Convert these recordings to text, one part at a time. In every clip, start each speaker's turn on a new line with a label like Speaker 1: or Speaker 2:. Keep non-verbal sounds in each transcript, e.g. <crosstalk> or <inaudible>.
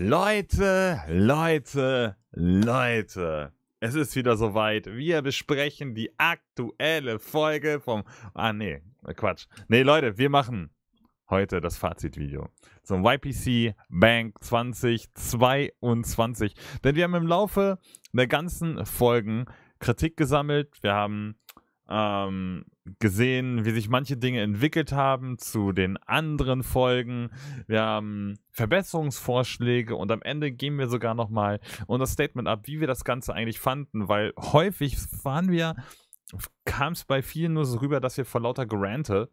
Speaker 1: Leute, Leute, Leute. Es ist wieder soweit. Wir besprechen die aktuelle Folge vom. Ah, nee, Quatsch. Nee, Leute, wir machen heute das Fazitvideo zum YPC Bank 2022. Denn wir haben im Laufe der ganzen Folgen Kritik gesammelt. Wir haben ähm, gesehen, wie sich manche Dinge entwickelt haben zu den anderen Folgen. Wir haben Verbesserungsvorschläge und am Ende geben wir sogar nochmal unser Statement ab, wie wir das Ganze eigentlich fanden, weil häufig waren wir, kam es bei vielen nur so rüber, dass wir vor lauter Gerante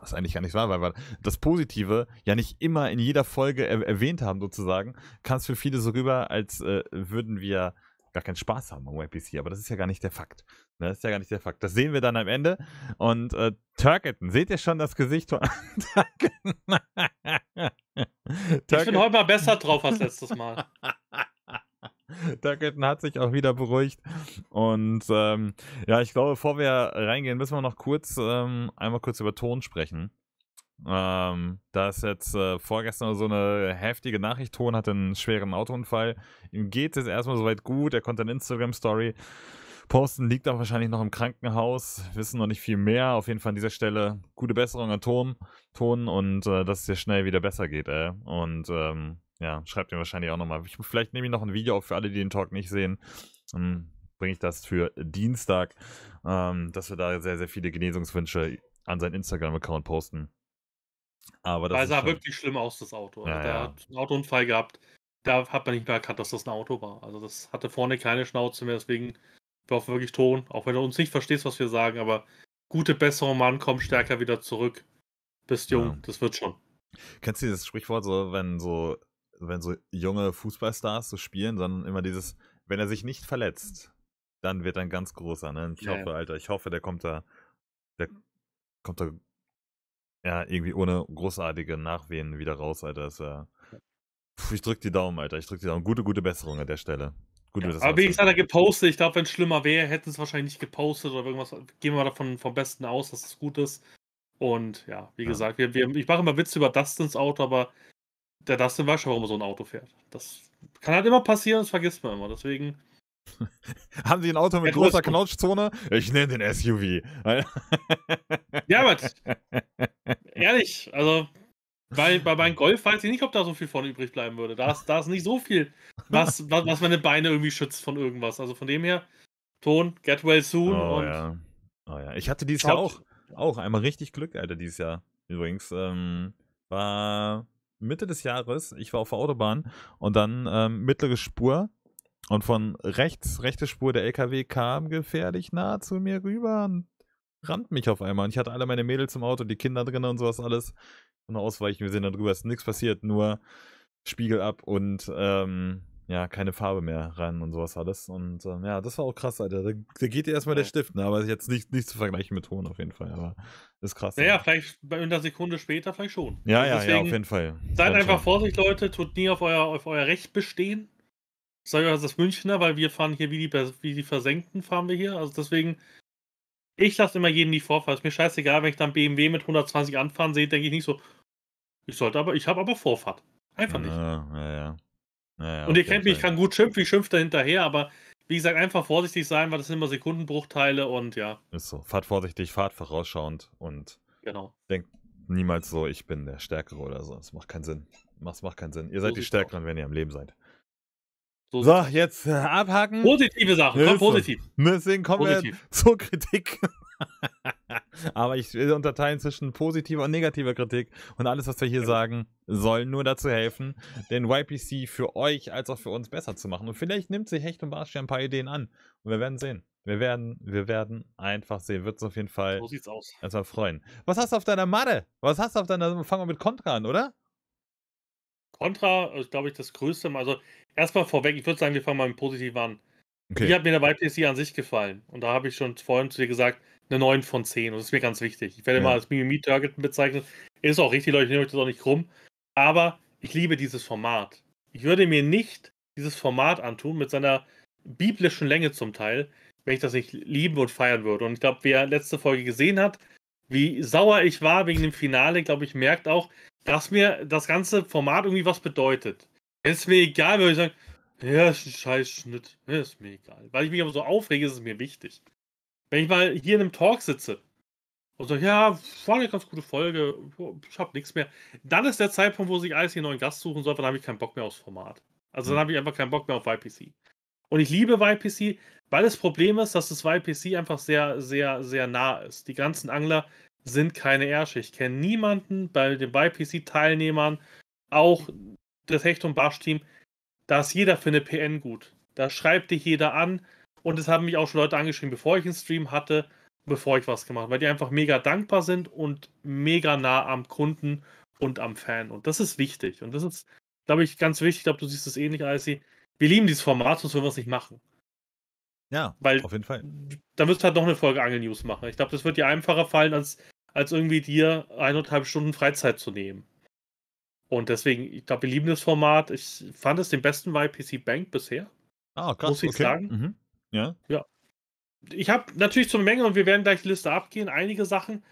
Speaker 1: was eigentlich gar nicht wahr war, weil das Positive ja nicht immer in jeder Folge er erwähnt haben, sozusagen, kam es für viele so rüber, als äh, würden wir gar keinen Spaß haben am YPC. Aber das ist ja gar nicht der Fakt. Das ne? ist ja gar nicht der Fakt. Das sehen wir dann am Ende. Und äh, Turketon, seht ihr schon das Gesicht von <laughs> Ich bin heute mal besser drauf als letztes Mal. <laughs> Turketon hat sich auch wieder beruhigt. Und ähm, ja, ich glaube, bevor wir reingehen, müssen wir noch kurz ähm, einmal kurz über Ton sprechen. Ähm, da ist jetzt äh, vorgestern so eine heftige Nachricht. Ton hatte einen schweren Autounfall. Ihm geht es jetzt erstmal soweit gut. Er konnte eine Instagram-Story posten. Liegt auch wahrscheinlich noch im Krankenhaus. Wissen noch nicht viel mehr. Auf jeden Fall an dieser Stelle gute Besserung an Ton, Ton und äh, dass es dir schnell wieder besser geht. Ey. Und ähm, ja, schreibt ihm wahrscheinlich auch nochmal. vielleicht nehme ich noch ein Video auf für alle, die den Talk nicht sehen. Ähm, Bringe ich das für Dienstag, ähm, dass wir da sehr, sehr viele Genesungswünsche an seinen Instagram-Account posten. Aber das Weil sah schon... wirklich
Speaker 2: schlimm aus, das Auto. Also ja, der ja. hat einen Autounfall gehabt. Da hat man nicht mehr erkannt, dass das ein Auto war. Also das hatte vorne keine Schnauze mehr, deswegen wir hoffen wirklich Ton, auch wenn du uns nicht verstehst, was wir sagen, aber gute Besserung, Mann, komm stärker wieder
Speaker 1: zurück. Bist jung, ja. das wird schon. Kennst du dieses Sprichwort, so wenn so, wenn so junge Fußballstars so spielen, dann immer dieses, wenn er sich nicht verletzt, dann wird er ein ganz großer. Ne? Ich ja. hoffe, Alter, ich hoffe, der kommt da, der kommt da ja, irgendwie ohne großartige Nachwehen wieder raus, Alter. Ist, äh, pf, ich drück die Daumen, Alter. Ich drück die Daumen. Gute, gute Besserung an der Stelle. Gut, ja, aber wie gesagt, er gepostet. Ich glaube, wenn es
Speaker 2: schlimmer wäre, hätten es wahrscheinlich nicht gepostet oder irgendwas. Gehen wir mal davon vom Besten aus, dass es gut ist. Und ja, wie ja. gesagt, wir, wir, ich mache immer Witze über Dustins Auto, aber der Dustin weiß schon, warum er so ein Auto fährt. Das kann halt immer passieren, das vergisst man immer. Deswegen, <laughs> Haben Sie ein
Speaker 1: Auto mit großer Knautschzone? Ich nenne den SUV. <laughs>
Speaker 2: ja, aber ehrlich, also bei, bei meinem Golf weiß ich nicht, ob da so viel von übrig bleiben würde. Da ist, da ist nicht so viel, was, <laughs> was, was meine Beine irgendwie schützt von irgendwas. Also von dem her,
Speaker 1: Ton, get well soon. Oh, ja. oh ja. Ich hatte dieses Schaut. Jahr auch, auch einmal richtig Glück, Alter, dieses Jahr. Übrigens, ähm, war Mitte des Jahres, ich war auf der Autobahn und dann ähm, mittlere Spur und von rechts, rechte Spur der LKW kam gefährlich nah zu mir rüber und rannt mich auf einmal. Und ich hatte alle meine Mädels im Auto, die Kinder drin und sowas alles. Und ausweichen, wir sind dann drüber, ist nichts passiert, nur Spiegel ab und ähm, ja, keine Farbe mehr ran und sowas alles. Und ähm, ja, das war auch krass, Alter. Da, da geht dir erstmal ja. der Stift, ne? aber jetzt nicht, nicht zu vergleichen mit Ton auf jeden Fall. Aber ist krass. Naja,
Speaker 2: ja. vielleicht in der Sekunde später vielleicht schon. Ja, also ja, ja, auf jeden Fall. Seid einfach vorsichtig, Leute. Tut nie auf euer, auf euer Recht bestehen sage also das Münchner, weil wir fahren hier wie die, wie die Versenkten, fahren wir hier. Also deswegen, ich lasse immer jeden die Vorfahrt. Ist mir scheißegal, wenn ich dann BMW mit 120 anfahren sehe, denke ich nicht so, ich sollte aber, ich habe aber Vorfahrt.
Speaker 1: Einfach nicht. Ja, ja, ja. Und ihr kennt mich, ich kann
Speaker 2: gut schimpfen, ich schimpfe da hinterher, aber wie gesagt, einfach vorsichtig sein, weil das sind immer Sekundenbruchteile und ja.
Speaker 1: Ist so. Fahrt vorsichtig, fahrt vorausschauend und genau. denkt niemals so, ich bin der Stärkere oder so. Das macht keinen Sinn. Das macht keinen Sinn. Ihr seid so die Stärkeren, wenn ihr am Leben seid. So, so jetzt äh, abhaken. Positive Sachen, komm, positiv. Ne, deswegen kommen positiv. wir zur Kritik. <laughs> Aber ich will unterteilen zwischen positiver und negativer Kritik. Und alles, was wir hier sagen, soll nur dazu helfen, den YPC für euch als auch für uns besser zu machen. Und vielleicht nimmt sich Hecht und Barsch ja ein paar Ideen an. Und wir werden sehen. Wir werden, wir werden einfach sehen. Wird es auf jeden Fall so sieht's aus. erstmal freuen. Was hast du auf deiner Matte? Was hast du auf deiner. Fangen wir mit Kontra an, oder? Contra ist,
Speaker 2: glaube ich, das größte. Also erstmal vorweg, ich würde sagen, wir fangen mal mit positiv an. Okay. Wie hat mir der WPC an sich gefallen? Und da habe ich schon vorhin zu dir gesagt, eine 9 von 10. Und das ist mir ganz wichtig. Ich werde ja. mal als Mimimi Targeten bezeichnen. Ist auch richtig, Leute, ich nehme euch das auch nicht krumm. Aber ich liebe dieses Format. Ich würde mir nicht dieses Format antun mit seiner biblischen Länge zum Teil, wenn ich das nicht lieben und feiern würde. Und ich glaube, wer letzte Folge gesehen hat, wie sauer ich war wegen dem Finale, glaube ich, merkt auch, dass mir das ganze Format irgendwie was bedeutet. Ist mir egal, wenn ich sage, ja, ist ein scheiß Schnitt. Ist mir egal. Weil ich mich aber so aufrege, ist es mir wichtig. Wenn ich mal hier in einem Talk sitze und sage, ja, war eine ganz gute Folge, ich habe nichts mehr, dann ist der Zeitpunkt, wo sich alles hier einen neuen Gast suchen soll, weil dann habe ich keinen Bock mehr aufs Format. Also dann mhm. habe ich einfach keinen Bock mehr auf YPC. Und ich liebe YPC, weil das Problem ist, dass das YPC einfach sehr, sehr, sehr nah ist. Die ganzen Angler sind keine Ärsche. Ich kenne niemanden bei den ByPC-Teilnehmern, auch das Hecht- und Barsch-Team, da ist jeder für eine PN gut. Da schreibt dich jeder an und es haben mich auch schon Leute angeschrieben, bevor ich einen Stream hatte, bevor ich was gemacht, habe, weil die einfach mega dankbar sind und mega nah am Kunden und am Fan. Und das ist wichtig. Und das ist, glaube ich, ganz wichtig. Ich glaube, du siehst es ähnlich, Icy. Wir lieben dieses Format, sonst würden wir es nicht machen. Ja, Weil auf jeden Fall. Da müsst ihr halt noch eine Folge Angel News machen. Ich glaube, das wird dir einfacher fallen, als als irgendwie dir eineinhalb Stunden Freizeit zu nehmen. Und deswegen, ich glaube, wir lieben das Format. Ich fand es den besten YPC Bank bisher. Ah, krass. Muss ich okay. sagen.
Speaker 1: Mhm. Ja. Ja.
Speaker 2: Ich habe natürlich zur Menge und wir werden gleich die Liste abgehen, einige Sachen.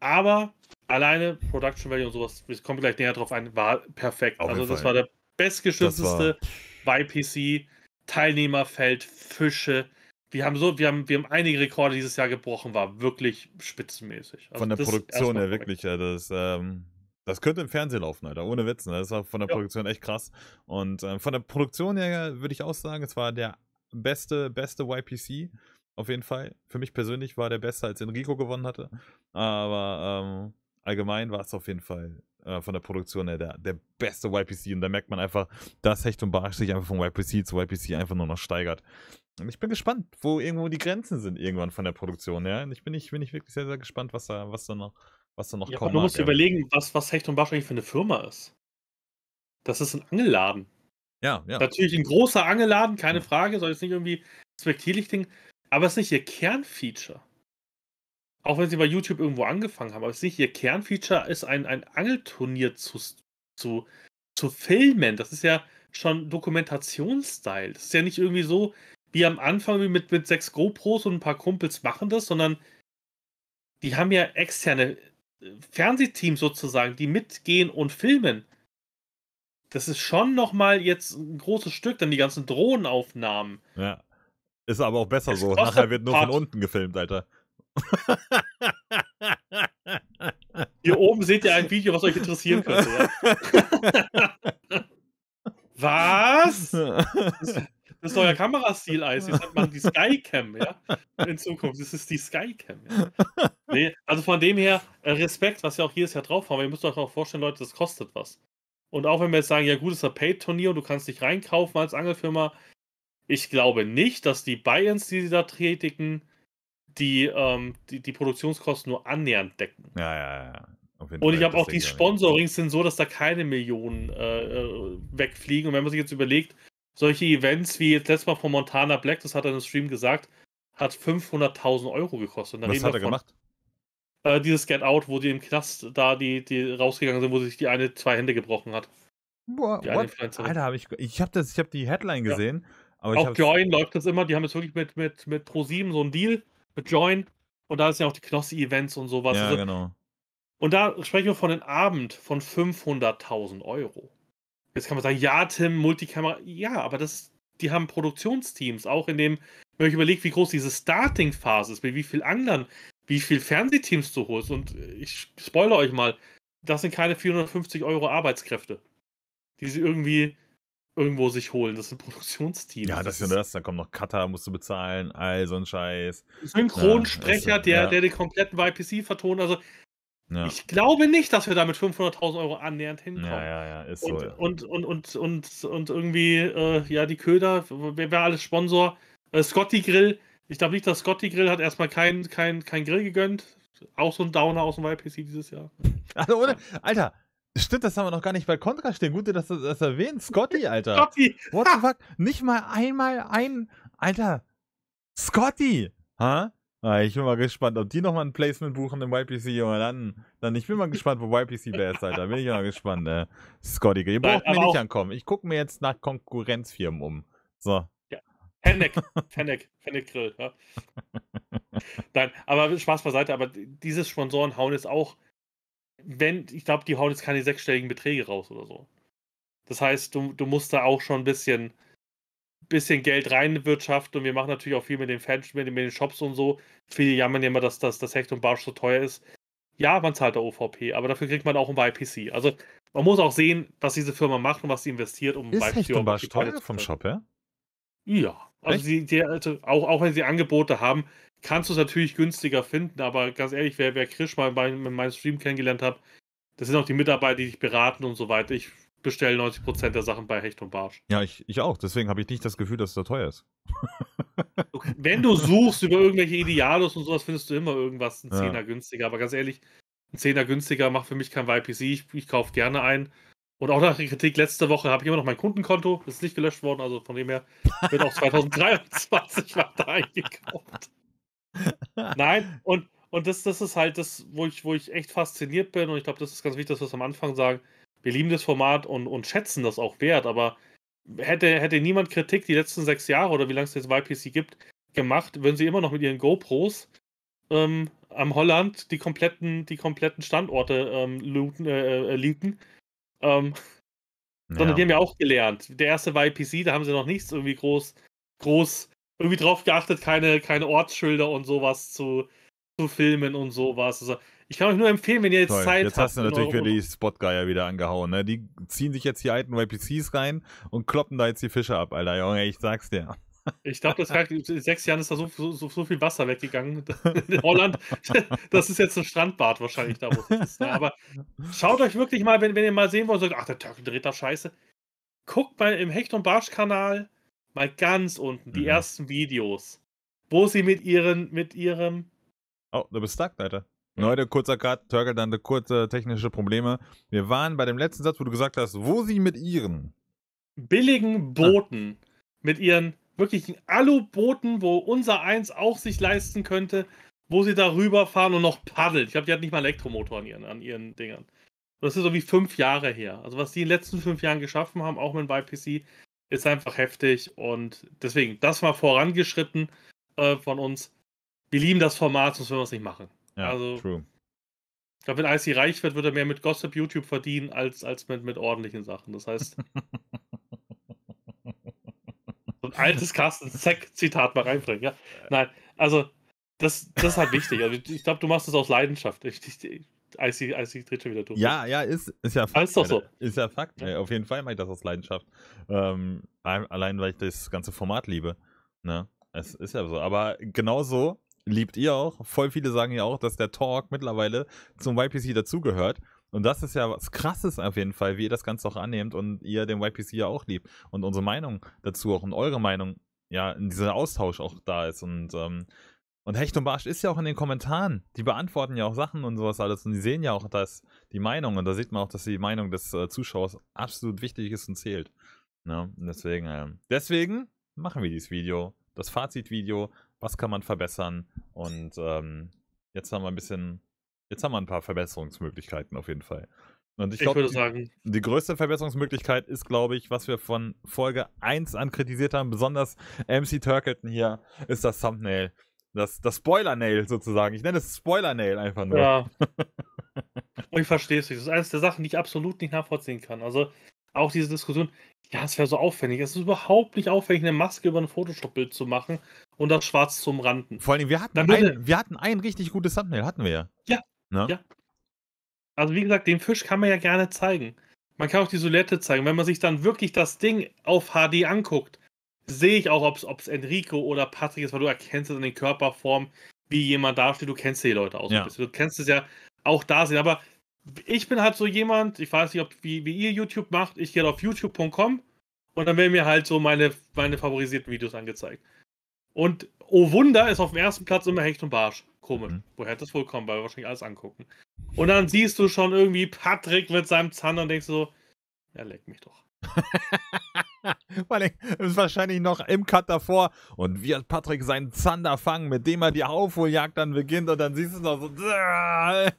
Speaker 2: Aber alleine Production Value und sowas, wir kommen gleich näher drauf ein, war perfekt. Auf also, das war der bestgeschützteste YPC. Teilnehmerfeld, Fische, wir haben so, wir haben, wir haben einige Rekorde dieses Jahr gebrochen, war wirklich spitzenmäßig. Also von der Produktion her wirklich,
Speaker 1: ja, das, ähm, das könnte im Fernsehen laufen, Alter, ohne Witz. Ne? Das war von der ja. Produktion echt krass. Und ähm, von der Produktion her würde ich auch sagen, es war der beste, beste YPC. Auf jeden Fall. Für mich persönlich war der besser, als Enrico gewonnen hatte. Aber ähm, allgemein war es auf jeden Fall äh, von der Produktion her der, der beste YPC. Und da merkt man einfach, dass Hecht und Barsch sich einfach von YPC zu YPC einfach nur noch steigert. Und ich bin gespannt, wo irgendwo die Grenzen sind irgendwann von der Produktion, ja. Ich bin, ich, bin ich wirklich sehr, sehr gespannt, was da, was da noch, was da noch ja, kommt. Du musst dir überlegen, was, was Hecht und Barsch eigentlich für eine Firma ist. Das ist ein Angelladen.
Speaker 2: Ja, ja. Natürlich ein großer Angelladen, keine Frage, soll jetzt nicht irgendwie respektierlich Ding, aber es ist nicht ihr Kernfeature. Auch wenn sie bei YouTube irgendwo angefangen haben, aber es ist nicht ihr Kernfeature, ist ein, ein Angelturnier zu, zu, zu filmen. Das ist ja schon Dokumentationsstyle. Das ist ja nicht irgendwie so, die am Anfang mit, mit sechs GoPros und ein paar Kumpels machen das, sondern die haben ja externe äh, Fernsehteams sozusagen, die mitgehen und filmen. Das ist schon nochmal jetzt ein großes Stück, dann die ganzen Drohnenaufnahmen. Ja. Ist aber auch besser es so. Nachher wird nur Part.
Speaker 1: von unten gefilmt, Alter. <laughs> Hier oben seht ihr ein Video, was euch interessieren könnte. Ja?
Speaker 2: <laughs> <laughs> was? Das ist euer Kamerastil, Eis. Jetzt hat man die Skycam, ja. In Zukunft. Das ist die Skycam, ja. Nee, also von dem her, äh, Respekt, was ja auch hier ist ja drauf haben. Ihr müsst euch auch vorstellen, Leute, das kostet was. Und auch wenn wir jetzt sagen, ja gut, es ist ein Paid-Turnier und du kannst dich reinkaufen als Angelfirma, ich glaube nicht, dass die Buy-ins, die sie da tätigen, die, ähm, die, die Produktionskosten nur annähernd decken. Ja, ja,
Speaker 1: ja. Und ich habe auch die
Speaker 2: Sponsorings sind so, dass da keine Millionen äh, äh wegfliegen. Und wenn man sich jetzt überlegt, solche Events wie jetzt letztes Mal von Montana Black, das hat er im Stream gesagt, hat 500.000 Euro gekostet. Was hat er von, gemacht? Äh, dieses Get Out, wo die im Knast da die, die rausgegangen sind, wo sich die eine zwei Hände gebrochen hat.
Speaker 1: Boah, Alter, hab ich, ich habe hab die Headline gesehen. Ja. Aber auch Join läuft das immer. Die haben jetzt wirklich mit, mit, mit
Speaker 2: Pro7 so einen Deal mit Join. Und da ist ja auch die Knossi-Events und sowas. Ja, also, genau. Und da sprechen wir von einem Abend von 500.000 Euro. Jetzt kann man sagen, ja, Tim, Multikamera. Ja, aber das, die haben Produktionsteams, auch in dem, wenn ich überlege, wie groß diese Starting-Phase ist, mit wie vielen anderen, wie viele Fernsehteams du holst. Und äh, ich spoilere euch mal, das sind keine 450 Euro Arbeitskräfte, die sie irgendwie irgendwo sich holen. Das sind Produktionsteams. Ja, das, ist ja das.
Speaker 1: Da kommt noch Cutter, musst du bezahlen, all so ein Scheiß. Synchronsprecher, ja, der, ja. der den
Speaker 2: kompletten YPC vertont. Also ja. Ich glaube nicht, dass wir da mit 500.000 Euro annähernd hinkommen. Ja, ja, ja, ist und, so. Ja. Und, und, und, und, und irgendwie, äh, ja, die Köder, wer war alles Sponsor? Äh, Scotty Grill. Ich glaube nicht, dass Scotty Grill hat erstmal keinen kein, kein Grill gegönnt. Auch so ein Downer aus dem YPC dieses
Speaker 1: Jahr. <laughs> Also, oder? Alter, Stimmt, das haben wir noch gar nicht bei Contra stehen. Gute, dass du das erwähnt. Scotty, <laughs> Alter. Scotty. What the <laughs> fuck? Nicht mal einmal ein. Alter. Scotty. Ha? Ah, ich bin mal gespannt, ob die nochmal ein Placement buchen im YPC, Junge. Dann, dann, ich bin mal gespannt, wo YPC wäre, Da Bin ich mal gespannt, äh, Scotty. Ihr braucht mir nicht ankommen. Ich gucke mir jetzt nach Konkurrenzfirmen um. So.
Speaker 2: Ja. Fennec, <laughs> Fennec, Fennec Grill, ja. <laughs> Nein, aber Spaß beiseite, aber diese Sponsoren hauen jetzt auch, wenn, ich glaube, die hauen jetzt keine sechsstelligen Beträge raus oder so. Das heißt, du, du musst da auch schon ein bisschen bisschen Geld reinwirtschaften und wir machen natürlich auch viel mit den Fans, mit, den Shops und so. Viele jammern ja immer, dass, dass das Hecht und Barsch so teuer ist. Ja, man zahlt der OVP, aber dafür kriegt man auch ein YPC. Also man muss auch sehen, was diese Firma macht und was sie investiert, um Ist Hecht und Barsch teuer vom Shop, ja? Ja. Also, die, die, also auch, auch wenn sie Angebote haben, kannst du es natürlich günstiger finden, aber ganz ehrlich, wer, wer Krisch mal in meinem Stream kennengelernt hat, das sind auch die Mitarbeiter, die dich beraten und so weiter. Ich bestelle 90% der Sachen bei Hecht
Speaker 1: und Barsch. Ja, ich, ich auch. Deswegen habe ich nicht das Gefühl, dass es da teuer ist.
Speaker 2: <laughs> Wenn du suchst über irgendwelche Idealos und sowas, findest du immer irgendwas, ein Zehner ja. günstiger. Aber ganz ehrlich, ein Zehner günstiger macht für mich kein YPC. Ich, ich kaufe gerne ein. Und auch nach der Kritik letzte Woche habe ich immer noch mein Kundenkonto. Das ist nicht gelöscht worden, also von dem her wird auch 2023 <laughs> weiter eingekauft. <laughs> Nein, und, und das, das ist halt das, wo ich, wo ich echt fasziniert bin. Und ich glaube, das ist ganz wichtig, dass wir es am Anfang sagen wir lieben das Format und, und schätzen das auch wert, aber hätte, hätte niemand Kritik die letzten sechs Jahre oder wie lange es jetzt YPC gibt, gemacht, würden sie immer noch mit ihren GoPros ähm, am Holland die kompletten, die kompletten Standorte ähm, looten, äh, äh leaken. Ähm, ja. Sondern die haben ja auch gelernt. Der erste YPC, da haben sie noch nichts irgendwie groß, groß irgendwie drauf geachtet, keine, keine Ortsschilder und sowas zu, zu filmen und sowas. Also, ich kann euch nur empfehlen, wenn ihr jetzt Toll. Zeit habt. Jetzt hast du natürlich wieder die
Speaker 1: Spotgeier wieder angehauen, ne? Die ziehen sich jetzt die alten YPCs rein und kloppen da jetzt die Fische ab, Alter. Junge, ich sag's dir.
Speaker 2: Ich glaube, das war, in sechs Jahren ist da so, so, so viel Wasser weggegangen <laughs> in Holland. <laughs> Das ist jetzt ein Strandbad wahrscheinlich da, wo es ist. Aber schaut euch wirklich mal, wenn, wenn ihr mal sehen wollt, sagt, ach, der Türken dreht da Scheiße. Guckt mal im Hecht- und Barsch-Kanal mal ganz unten die mhm. ersten Videos, wo sie
Speaker 1: mit ihren, mit ihrem. Oh, du bist stuck, Alter. Leute, kurzer Cut, Turkel, dann kurze technische Probleme. Wir waren bei dem letzten Satz, wo du gesagt hast, wo sie mit ihren billigen ah. Booten, ah. mit ihren wirklichen Alubooten, wo unser Eins
Speaker 2: auch sich leisten könnte, wo sie darüber fahren und noch paddelt. Ich glaube, die hat nicht mal Elektromotor an ihren, an ihren Dingern. Das ist so wie fünf Jahre her. Also was die in den letzten fünf Jahren geschaffen haben, auch mit dem YPC, ist einfach heftig. Und deswegen, das war vorangeschritten äh, von uns. Wir lieben das Format, sonst würden wir es nicht machen. Ja, also, true. Ich glaube, wenn IC reich wird, wird er mehr mit Gossip YouTube verdienen, als, als mit, mit ordentlichen Sachen. Das heißt. <laughs> so ein altes Carsten Zeck-Zitat mal reinbringen, ja. Nein, also,
Speaker 1: das, das ist halt wichtig. Also,
Speaker 2: ich glaube, du machst das aus Leidenschaft. Ich, ich, IC, IC dreht schon wieder durch. Ja,
Speaker 1: ja, ist, ist ja Fakt. Alles doch so. Ist ja Fakt. Ja. Auf jeden Fall mache ich das aus Leidenschaft. Ähm, allein, weil ich das ganze Format liebe. Ne? Es ist ja so. Aber genauso liebt ihr auch. Voll viele sagen ja auch, dass der Talk mittlerweile zum YPC dazugehört. Und das ist ja was Krasses auf jeden Fall, wie ihr das Ganze auch annehmt und ihr den YPC ja auch liebt. Und unsere Meinung dazu auch und eure Meinung, ja, in dieser Austausch auch da ist. Und, ähm, und Hecht und Barsch ist ja auch in den Kommentaren. Die beantworten ja auch Sachen und sowas alles. Und die sehen ja auch dass die Meinung. Und da sieht man auch, dass die Meinung des äh, Zuschauers absolut wichtig ist und zählt. Ne? deswegen, äh, deswegen machen wir dieses Video. Das Fazitvideo was kann man verbessern. Und ähm, jetzt haben wir ein bisschen, jetzt haben wir ein paar Verbesserungsmöglichkeiten auf jeden Fall. Und ich, ich würde sagen, die größte Verbesserungsmöglichkeit ist, glaube ich, was wir von Folge 1 an kritisiert haben, besonders MC Turkleton hier, ist das Thumbnail. Das, das Spoiler-Nail sozusagen. Ich nenne es Spoiler-Nail einfach nur. Ja.
Speaker 2: Und <laughs> ich verstehe es nicht. Das ist eines der Sachen, die ich absolut nicht nachvollziehen kann. Also auch diese Diskussion, ja, es wäre so aufwendig. Es ist überhaupt nicht aufwendig, eine Maske über ein Photoshop-Bild zu machen und das Schwarz zum Randen. Vor allem, wir hatten, ein, wir hatten ein richtig gutes Thumbnail,
Speaker 1: hatten wir ja. Ja, ne? ja.
Speaker 2: Also wie gesagt, den Fisch kann man ja gerne zeigen. Man kann auch die Solette zeigen. Wenn man sich dann wirklich das Ding auf HD anguckt, sehe ich auch, ob es Enrico oder Patrick ist, weil du erkennst es an den Körperformen, wie jemand dasteht. Du kennst die Leute aus. Ja. Du kennst es ja auch da sehen. Aber ich bin halt so jemand, ich weiß nicht, ob, wie, wie ihr YouTube macht. Ich gehe halt auf youtube.com und dann werden mir halt so meine, meine favorisierten Videos angezeigt. Und oh Wunder ist auf dem ersten Platz immer Hecht und Barsch. Komisch. Mhm. Woher das wohl kommen, weil wir wahrscheinlich alles angucken. Und dann siehst du schon irgendwie Patrick mit seinem Zander und denkst so, ja, leck mich doch.
Speaker 1: Vor <laughs> ist wahrscheinlich noch im Cut davor und wie hat Patrick seinen Zander fangen, mit dem er die Aufholjagd dann beginnt und dann siehst du es noch so. <laughs> ja,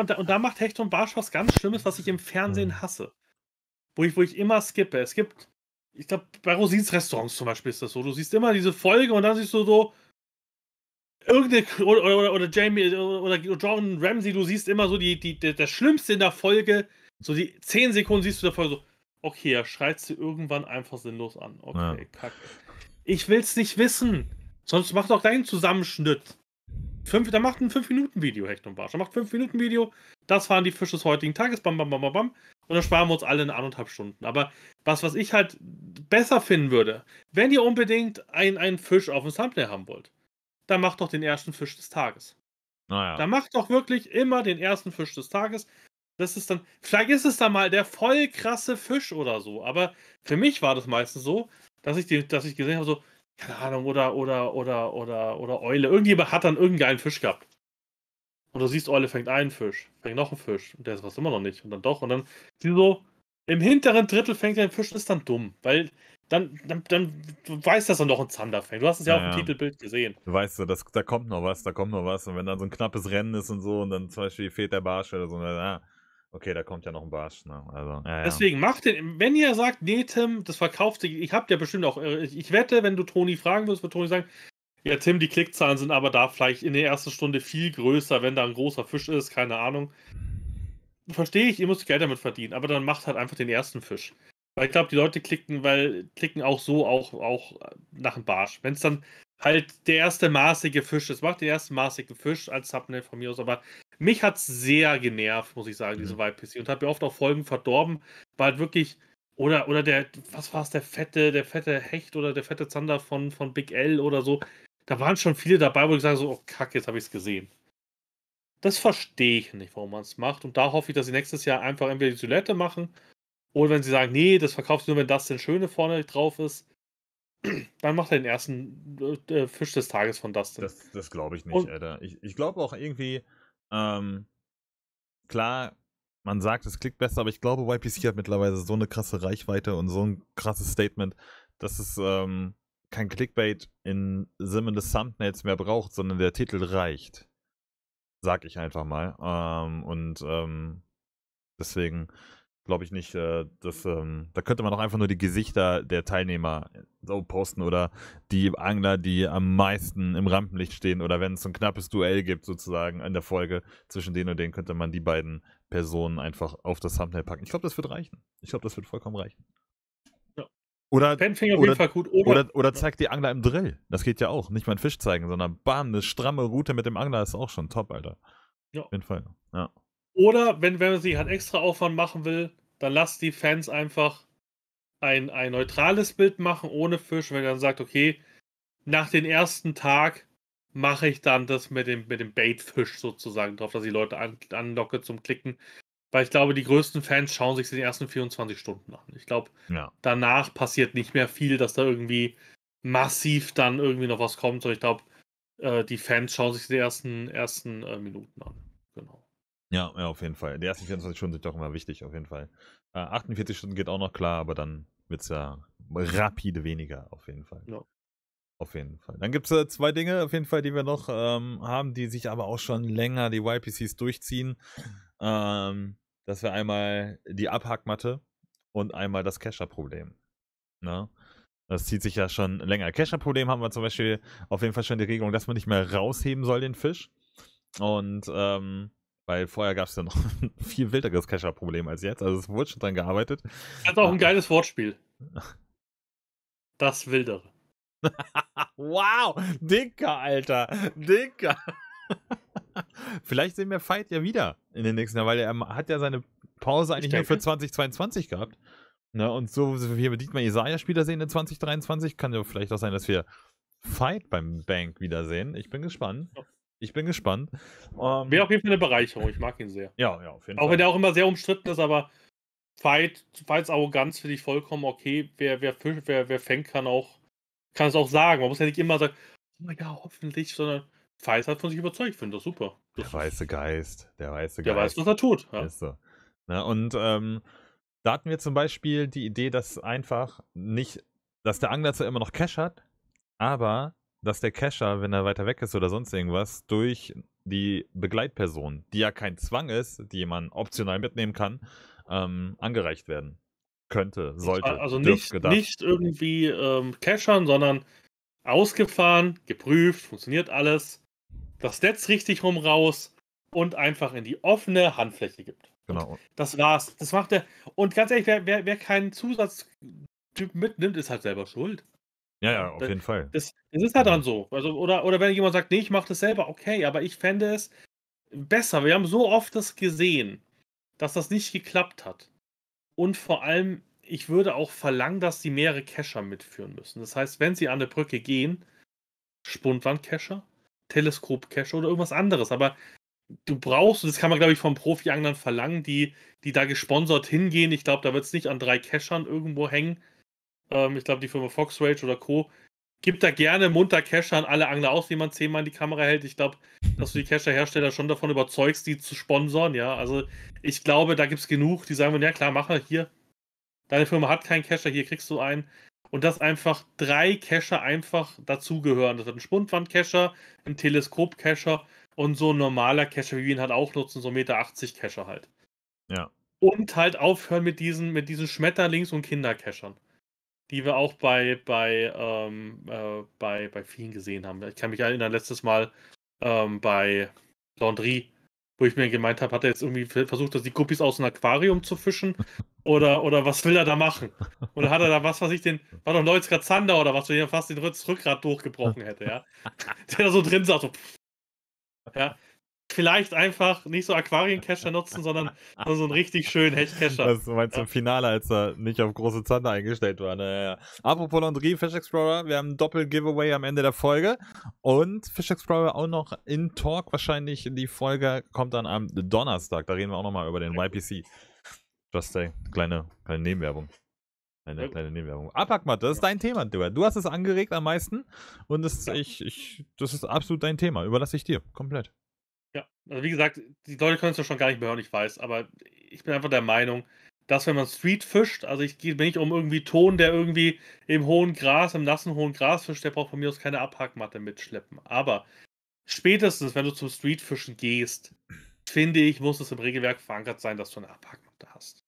Speaker 2: und da, und da, macht Hecht und Barsch was ganz Schlimmes, was ich im Fernsehen mhm. hasse. Wo ich, wo ich immer skippe. Es gibt ich glaube, bei Rosins Restaurants zum Beispiel ist das so. Du siehst immer diese Folge und dann siehst du so, irgendeine oder, oder, oder Jamie äh, oder, Jordan Ramsey, du siehst immer so die, die, der, der Schlimmste in der Folge, so die 10 Sekunden siehst du der Folge so, okay, er schreit sie irgendwann einfach sinnlos an. Okay, ja. kacke. Ich will's nicht wissen. Sonst macht doch deinen Zusammenschnitt. Fünf, dann macht ein 5-Minuten-Video, Hecht und Barsch. Er macht 5-Minuten-Video. Das waren die Fische des heutigen Tages. Bam, bam, bam, bam, bam. Und dann sparen wir uns alle in anderthalb Stunden. Aber was, was ich halt besser finden würde, wenn ihr unbedingt ein, einen Fisch auf dem Thumbnail haben wollt, dann macht doch den ersten Fisch des Tages. Naja. Dann macht doch wirklich immer den ersten Fisch des Tages. Das ist dann, vielleicht ist es dann mal der voll krasse Fisch oder so, aber für mich war das meistens so, dass ich, die, dass ich gesehen habe, so, keine Ahnung, oder, oder, oder, oder, oder Eule. Irgendjemand hat dann irgendeinen Fisch gehabt. Und du siehst, Eule oh, fängt einen Fisch, fängt noch einen Fisch. Und der ist was immer noch nicht. Und dann doch. Und dann siehst so, im hinteren Drittel fängt er Fisch ist dann dumm. Weil dann, dann, dann du weißt, dass er noch ein Zander fängt. Du hast es ja, naja. auch im Titelbild gesehen.
Speaker 1: Du weißt ja, das, da kommt noch was, da kommt noch was. Und wenn dann so ein knappes Rennen ist und so und dann zum Beispiel fehlt der Barsch oder so, dann, ah, okay, da kommt ja noch ein Barsch. Ne? Also, naja. Deswegen
Speaker 2: macht den, wenn ihr sagt, nee, Tim, das verkauft sich, ich hab ja bestimmt auch, äh, ich wette, wenn du Toni fragen würdest, wird Toni sagen, ja, Tim, die Klickzahlen sind aber da vielleicht in der ersten Stunde viel größer, wenn da ein großer Fisch ist, keine Ahnung. Verstehe ich, ihr müsst Geld damit verdienen, aber dann macht halt einfach den ersten Fisch. Weil ich glaube, die Leute klicken, weil klicken auch so auch, auch nach dem Barsch. Wenn es dann halt der erste maßige Fisch ist, macht den ersten maßigen Fisch als Thumbnail von mir aus, aber mich hat es sehr genervt, muss ich sagen, diese Vibe-PC. Mhm. Und habe ja oft auch Folgen verdorben, weil halt wirklich, oder, oder der, was war es, der fette, der fette Hecht oder der fette Zander von, von Big L oder so, da waren schon viele dabei, wo ich sage so, oh Kacke, jetzt habe ich es gesehen. Das verstehe ich nicht, warum man es macht. Und da hoffe ich, dass sie nächstes Jahr einfach entweder die Silhouette machen oder wenn sie sagen, nee, das verkaufst du nur, wenn das denn Schöne vorne drauf ist, <clears throat> dann macht er den ersten äh, äh, Fisch des Tages
Speaker 1: von Dustin. Das, das glaube ich nicht, Und, Alter. Ich, ich glaube auch irgendwie, ähm, klar, man sagt, es klickt besser, aber ich glaube, YPC hat mittlerweile so eine krasse Reichweite und so ein krasses Statement, dass es ähm, kein Clickbait in Sinne des Thumbnails mehr braucht, sondern der Titel reicht. Sag ich einfach mal. Ähm, und ähm, deswegen glaube ich nicht, äh, dass ähm, da könnte man auch einfach nur die Gesichter der Teilnehmer äh, so posten oder die Angler, die am meisten im Rampenlicht stehen oder wenn es ein knappes Duell gibt sozusagen in der Folge zwischen denen und denen, könnte man die beiden Personen einfach auf das Thumbnail packen. Ich glaube, das wird reichen. Ich glaube, das wird vollkommen reichen. Oder, Penfinger oder, gut. Oder, oder, oder zeigt die Angler im Drill. Das geht ja auch. Nicht mal einen Fisch zeigen, sondern bam, eine stramme Route mit dem Angler ist auch schon top, Alter. Ja. Auf jeden Fall. Ja.
Speaker 2: Oder wenn, wenn man sich halt extra Aufwand machen will, dann lasst die Fans einfach ein, ein neutrales Bild machen ohne Fisch, wenn ihr dann sagt, okay, nach dem ersten Tag mache ich dann das mit dem, mit dem Baitfisch sozusagen drauf, dass die Leute an, anlocke zum Klicken. Weil ich glaube, die größten Fans schauen sich die ersten 24 Stunden an. Ich glaube, ja. danach passiert nicht mehr viel, dass da irgendwie massiv dann irgendwie noch was kommt. Ich glaube,
Speaker 1: äh, die Fans schauen sich die ersten, ersten
Speaker 2: äh, Minuten an.
Speaker 1: Genau. Ja, ja, auf jeden Fall. Die ersten 24 Stunden sind doch immer wichtig, auf jeden Fall. 48 äh, Stunden geht auch noch klar, aber dann wird es ja rapide weniger, auf jeden Fall. Ja. Auf jeden Fall. Dann gibt es äh, zwei Dinge, auf jeden Fall, die wir noch ähm, haben, die sich aber auch schon länger die YPCs durchziehen. Ähm, das wäre einmal die Abhackmatte und einmal das Kescher-Problem. Ne? Das zieht sich ja schon länger. Kescher-Problem haben wir zum Beispiel auf jeden Fall schon die Regelung, dass man nicht mehr rausheben soll den Fisch. Und ähm, weil vorher gab es ja noch ein <laughs> viel wilderes Kescher-Problem als jetzt. Also es wurde schon dran gearbeitet. Das ist auch ein ah. geiles Wortspiel. <laughs> Das Wildere. wow, dicker, Alter. Dicker. <laughs> <laughs> Vielleicht sehen wir Fight ja wieder in den nächsten Jahren, weil er hat ja seine Pause eigentlich nur für 2022 gehabt. Ne? Und so wie wir Dietmar Isaiah Spieler sehen in 2023, kann ja vielleicht auch sein, dass wir Fight beim Bank wiedersehen. Ich bin gespannt. Ich bin gespannt.
Speaker 2: Ähm, Wäre auf jeden Fall eine Bereicherung. Ich mag ihn sehr. Ja, ja, auf jeden Fall. Auch wenn er auch immer sehr umstritten ist, aber Fight, Fights Arroganz finde ich vollkommen okay. Wer, wer, wer, wer fängt, kann auch, kann es auch sagen. Man muss ja nicht immer sagen,
Speaker 1: oh mein Gott, hoffentlich, sondern Feis hat von sich überzeugt, finde das super. Das der weiße Geist, der weiße Geist. Der weiß, was er tut. Ja. Weißt du. Na, ne? und ähm, da hatten wir zum Beispiel die Idee, dass einfach nicht, dass der Angler zwar immer noch Cash hat, aber dass der Cacher, wenn er weiter weg ist oder sonst irgendwas, durch die Begleitperson, die ja kein Zwang ist, die man optional mitnehmen kann, ähm, angereicht werden könnte, sollte. Also nicht, gedacht. nicht
Speaker 2: irgendwie ähm, cachern, sondern ausgefahren, geprüft, funktioniert alles das Netz richtig rum raus und einfach in die offene Handfläche gibt. Genau. das war's. Das macht er. Und ganz ehrlich, wer, wer, wer keinen Zusatztyp mitnimmt, ist halt selber schuld. Ja, ja, auf äh, jeden Fall. Es ist halt ja. dann so. Also, oder, oder wenn jemand sagt, nee, ich mach das selber, okay, aber ich fände es besser. Wir haben so oft das gesehen, dass das nicht geklappt hat. Und vor allem, ich würde auch verlangen, dass sie mehrere Kescher mitführen müssen. Das heißt, wenn sie an eine Brücke gehen, Spundwandkescher, Teleskop-Cache oder irgendwas anderes. Aber du brauchst, und das kann man, glaube ich, von Profi-Anglern verlangen, die, die da gesponsert hingehen. Ich glaube, da wird es nicht an drei Cachern irgendwo hängen. Ähm, ich glaube, die Firma Fox Rage oder Co. gibt da gerne munter Cacher an alle Angler aus, wie man zehnmal in die Kamera hält. Ich glaube, dass du die Cacher-Hersteller schon davon überzeugst, die zu sponsern. Ja, also ich glaube, da gibt es genug, die sagen, ja klar, mach mal hier. Deine Firma hat keinen Cacher, hier kriegst du einen und dass einfach drei Cacher einfach dazugehören. Das hat ein Spundwand-Cacher, ein Teleskop-Cacher und so ein normaler Cacher, wie wir ihn halt auch nutzen, so 1,80 Meter Cacher halt. Ja. Und halt aufhören mit diesen, mit diesen Schmetterlings- und Kindercachern die wir auch bei, bei, ähm, äh, bei, bei vielen gesehen haben. Ich kann mich erinnern, letztes Mal ähm, bei Laundrie wo ich mir gemeint habe, hat er jetzt irgendwie versucht, dass die Guppies aus einem Aquarium zu fischen? Oder, oder was will er da machen? Oder hat er da was, was ich den, war doch ein neues Zander oder was, wo ich fast den Rückgrat durchgebrochen hätte, ja? <laughs> Der da so drin saß, so, ja? vielleicht einfach nicht so Aquariencatcher
Speaker 1: nutzen, sondern so einen richtig schönen Hechtcatcher. Das meinst du im Finale, als er nicht auf große Zander eingestellt war. Naja. Ne? Apropos Landry, Fish Explorer, wir haben einen Doppel-Giveaway am Ende der Folge. Und Fish Explorer auch noch in Talk wahrscheinlich. Die Folge kommt dann am Donnerstag. Da reden wir auch nochmal über den YPC. Just say, kleine, kleine Nebenwerbung. Eine kleine Nebenwerbung. Abhackmatt, das ist dein Thema, Du hast es angeregt am meisten und das, ich, ich, das ist absolut dein Thema. Überlasse ich dir komplett. Also wie gesagt, die
Speaker 2: Leute können es ja schon gar nicht mehr hören, ich weiß, aber ich bin einfach der Meinung, dass wenn man Street fischt, also ich gehe nicht um irgendwie Ton, der irgendwie im hohen Gras, im nassen hohen Gras fischt, der braucht von mir aus keine Abhackmatte mitschleppen. Aber spätestens, wenn du zum Streetfischen gehst, finde ich, muss es im Regelwerk verankert sein, dass du eine Abhackmatte hast.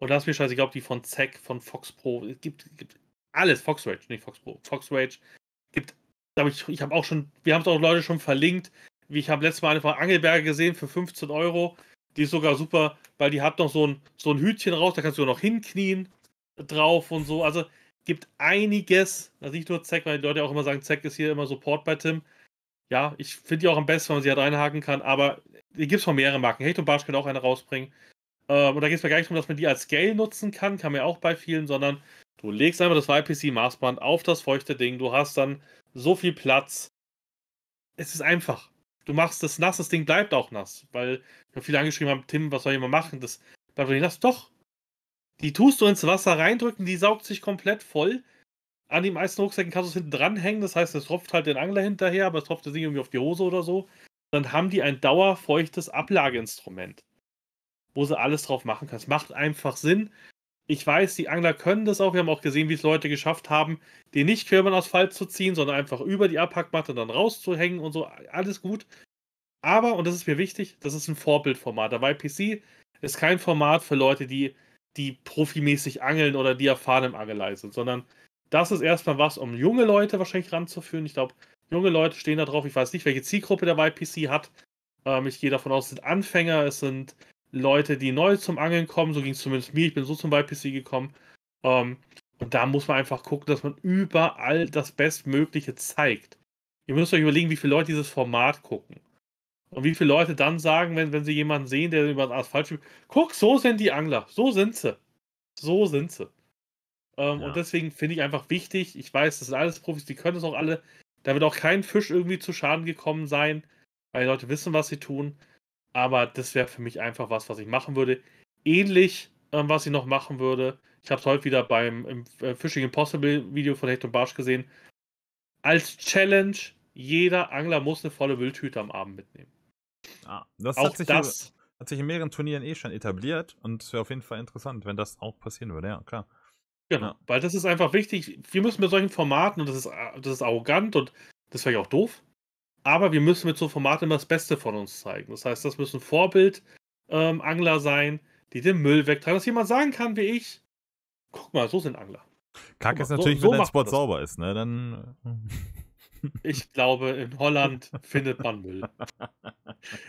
Speaker 2: Und das ist mir scheiße, ich glaube, die von Zack, von Fox Pro, es gibt, gibt alles, Fox Rage, nicht Fox Pro, Fox Rage, gibt, glaube ich, ich habe auch schon, wir haben es auch Leute schon verlinkt, wie ich habe letztes Mal eine von Angelberger gesehen für 15 Euro. Die ist sogar super, weil die hat noch so ein, so ein Hütchen raus, da kannst du noch hinknien drauf und so. Also gibt einiges, also nicht nur Zack, weil die Leute auch immer sagen, Zack ist hier immer Support bei Tim. Ja, ich finde die auch am besten, wenn man sie halt reinhaken kann, aber die gibt es von mehreren Marken. Hecht und Barsch können auch eine rausbringen. Ähm, und da geht es mir gar nicht darum, dass man die als Scale nutzen kann, kann man ja auch bei vielen, sondern du legst einfach das YPC-Maßband auf das feuchte Ding, du hast dann so viel Platz. Es ist einfach du machst das nass, das Ding bleibt auch nass. Weil viele angeschrieben haben, Tim, was soll ich mal machen? Das bleibt nicht nass. Doch. Die tust du ins Wasser reindrücken, die saugt sich komplett voll. An dem meisten Rucksäcken kannst du es hinten dranhängen, das heißt, es tropft halt den Angler hinterher, aber es tropft das nicht irgendwie auf die Hose oder so. Dann haben die ein dauerfeuchtes Ablageinstrument, wo sie alles drauf machen kannst. Macht einfach Sinn. Ich weiß, die Angler können das auch. Wir haben auch gesehen, wie es Leute geschafft haben, den nicht quer über den Asphalt zu ziehen, sondern einfach über die Abhackmatte dann rauszuhängen und so. Alles gut. Aber, und das ist mir wichtig, das ist ein Vorbildformat. Der YPC ist kein Format für Leute, die, die profimäßig angeln oder die erfahren im Angelei sind, sondern das ist erstmal was, um junge Leute wahrscheinlich ranzuführen. Ich glaube, junge Leute stehen da drauf. Ich weiß nicht, welche Zielgruppe der YPC hat. Ähm, ich gehe davon aus, es sind Anfänger, es sind Leute, die neu zum Angeln kommen, so ging es zumindest mir, ich bin so zum Weitpc gekommen. Ähm, und da muss man einfach gucken, dass man überall das Bestmögliche zeigt. Ihr müsst euch überlegen, wie viele Leute dieses Format gucken. Und wie viele Leute dann sagen, wenn, wenn sie jemanden sehen, der über das Asphalt spielt, guck, so sind die Angler, so sind sie. So sind sie. Ähm, ja. Und deswegen finde ich einfach wichtig, ich weiß, das sind alles Profis, die können es auch alle. Da wird auch kein Fisch irgendwie zu Schaden gekommen sein, weil die Leute wissen, was sie tun. Aber das wäre für mich einfach was, was ich machen würde. Ähnlich, ähm, was ich noch machen würde. Ich habe es heute wieder beim im, äh, Fishing Impossible Video von Hector Barsch gesehen. Als Challenge, jeder Angler muss eine volle Wildtüte am Abend mitnehmen. Ah, das auch hat sich das hier,
Speaker 1: hat sich in mehreren Turnieren eh schon etabliert und es wäre auf jeden Fall interessant, wenn das auch passieren würde, ja, klar. Genau, ja. weil
Speaker 2: das ist einfach wichtig. Wir müssen mit solchen Formaten, und das ist, das ist arrogant und das wäre ja auch doof, aber wir müssen mit so einem Format immer das Beste von uns zeigen. Das heißt, das müssen Vorbildangler ähm, sein, die den Müll wegtragen, dass jemand sagen kann, wie ich, guck mal, so sind Angler.
Speaker 1: Kack mal, ist natürlich, so, so wenn dein Sport sauber ist, ne? Dann. Äh,
Speaker 2: ich glaube, in Holland <laughs> findet man Müll.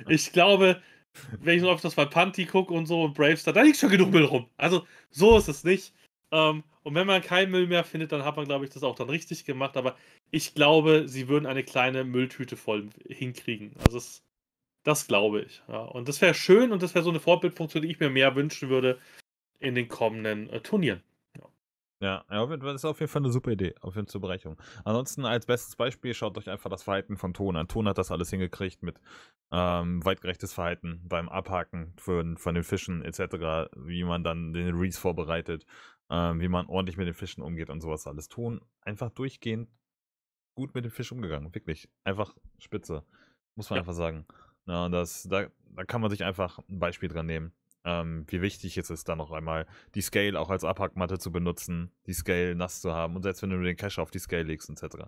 Speaker 2: Ich glaube, wenn ich so auf das Panty gucke und so und Bravestar, da liegt schon genug Müll rum. Also, so ist es nicht. Ähm, und wenn man keinen Müll mehr findet, dann hat man, glaube ich, das auch dann richtig gemacht. Aber ich glaube, sie würden eine kleine Mülltüte voll hinkriegen. Also das, das glaube ich. Ja. Und das wäre schön und das wäre so eine Vorbildfunktion, die ich mir mehr wünschen würde in den kommenden äh, Turnieren.
Speaker 1: Ja, das ist auf jeden Fall eine super Idee, auf jeden Fall zur Berechnung. Ansonsten als bestes Beispiel schaut euch einfach das Verhalten von Ton an. Ton hat das alles hingekriegt mit ähm, weitgerechtes Verhalten beim Abhaken von, von den Fischen etc., wie man dann den Reese vorbereitet, ähm, wie man ordentlich mit den Fischen umgeht und sowas alles tun. Einfach durchgehend gut mit dem Fisch umgegangen, wirklich. Einfach spitze, muss man ja. einfach sagen. Na, das, da, da kann man sich einfach ein Beispiel dran nehmen. Ähm, wie wichtig es ist, dann noch einmal die Scale auch als Abhackmatte zu benutzen, die Scale nass zu haben und selbst wenn du den Cache auf die Scale legst etc.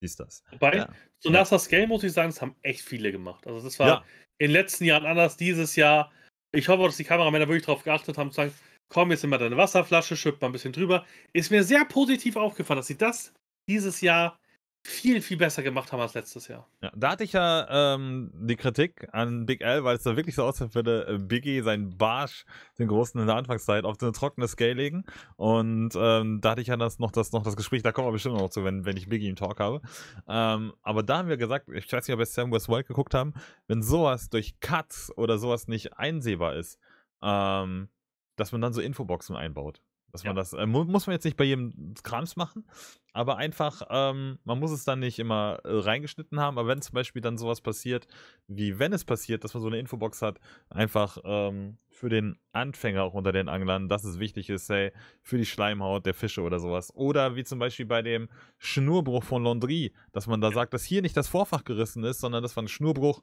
Speaker 1: Ist das. Wobei, ja. so ja. nasser
Speaker 2: Scale muss ich sagen, das haben echt viele gemacht. Also das war ja. in den letzten Jahren anders, dieses Jahr. Ich hoffe, dass die Kameramänner wirklich darauf geachtet haben, zu sagen, komm, jetzt immer deine Wasserflasche, schütt mal ein bisschen drüber. Ist mir sehr positiv aufgefallen, dass sie das dieses Jahr viel, viel besser gemacht haben als letztes Jahr.
Speaker 1: Ja, da hatte ich ja ähm, die Kritik an Big L, weil es da wirklich so aussah, würde äh, Biggie seinen Barsch, den großen in der Anfangszeit, auf eine trockene Scale legen. Und ähm, da hatte ich ja das, noch, das, noch das Gespräch, da kommen wir bestimmt noch zu, wenn, wenn ich Biggie im Talk habe. Ähm, aber da haben wir gesagt, ich weiß nicht, ob wir Sam West Wild geguckt haben, wenn sowas durch Cuts oder sowas nicht einsehbar ist, ähm, dass man dann so Infoboxen einbaut. Dass ja. man das, äh, mu muss man jetzt nicht bei jedem Krams machen, aber einfach, ähm, man muss es dann nicht immer äh, reingeschnitten haben, aber wenn zum Beispiel dann sowas passiert, wie wenn es passiert, dass man so eine Infobox hat, einfach ähm, für den Anfänger auch unter den Anglern, dass es wichtig ist, hey, für die Schleimhaut der Fische oder sowas. Oder wie zum Beispiel bei dem Schnurbruch von Laundrie, dass man da sagt, dass hier nicht das Vorfach gerissen ist, sondern dass man ein Schnurbruch,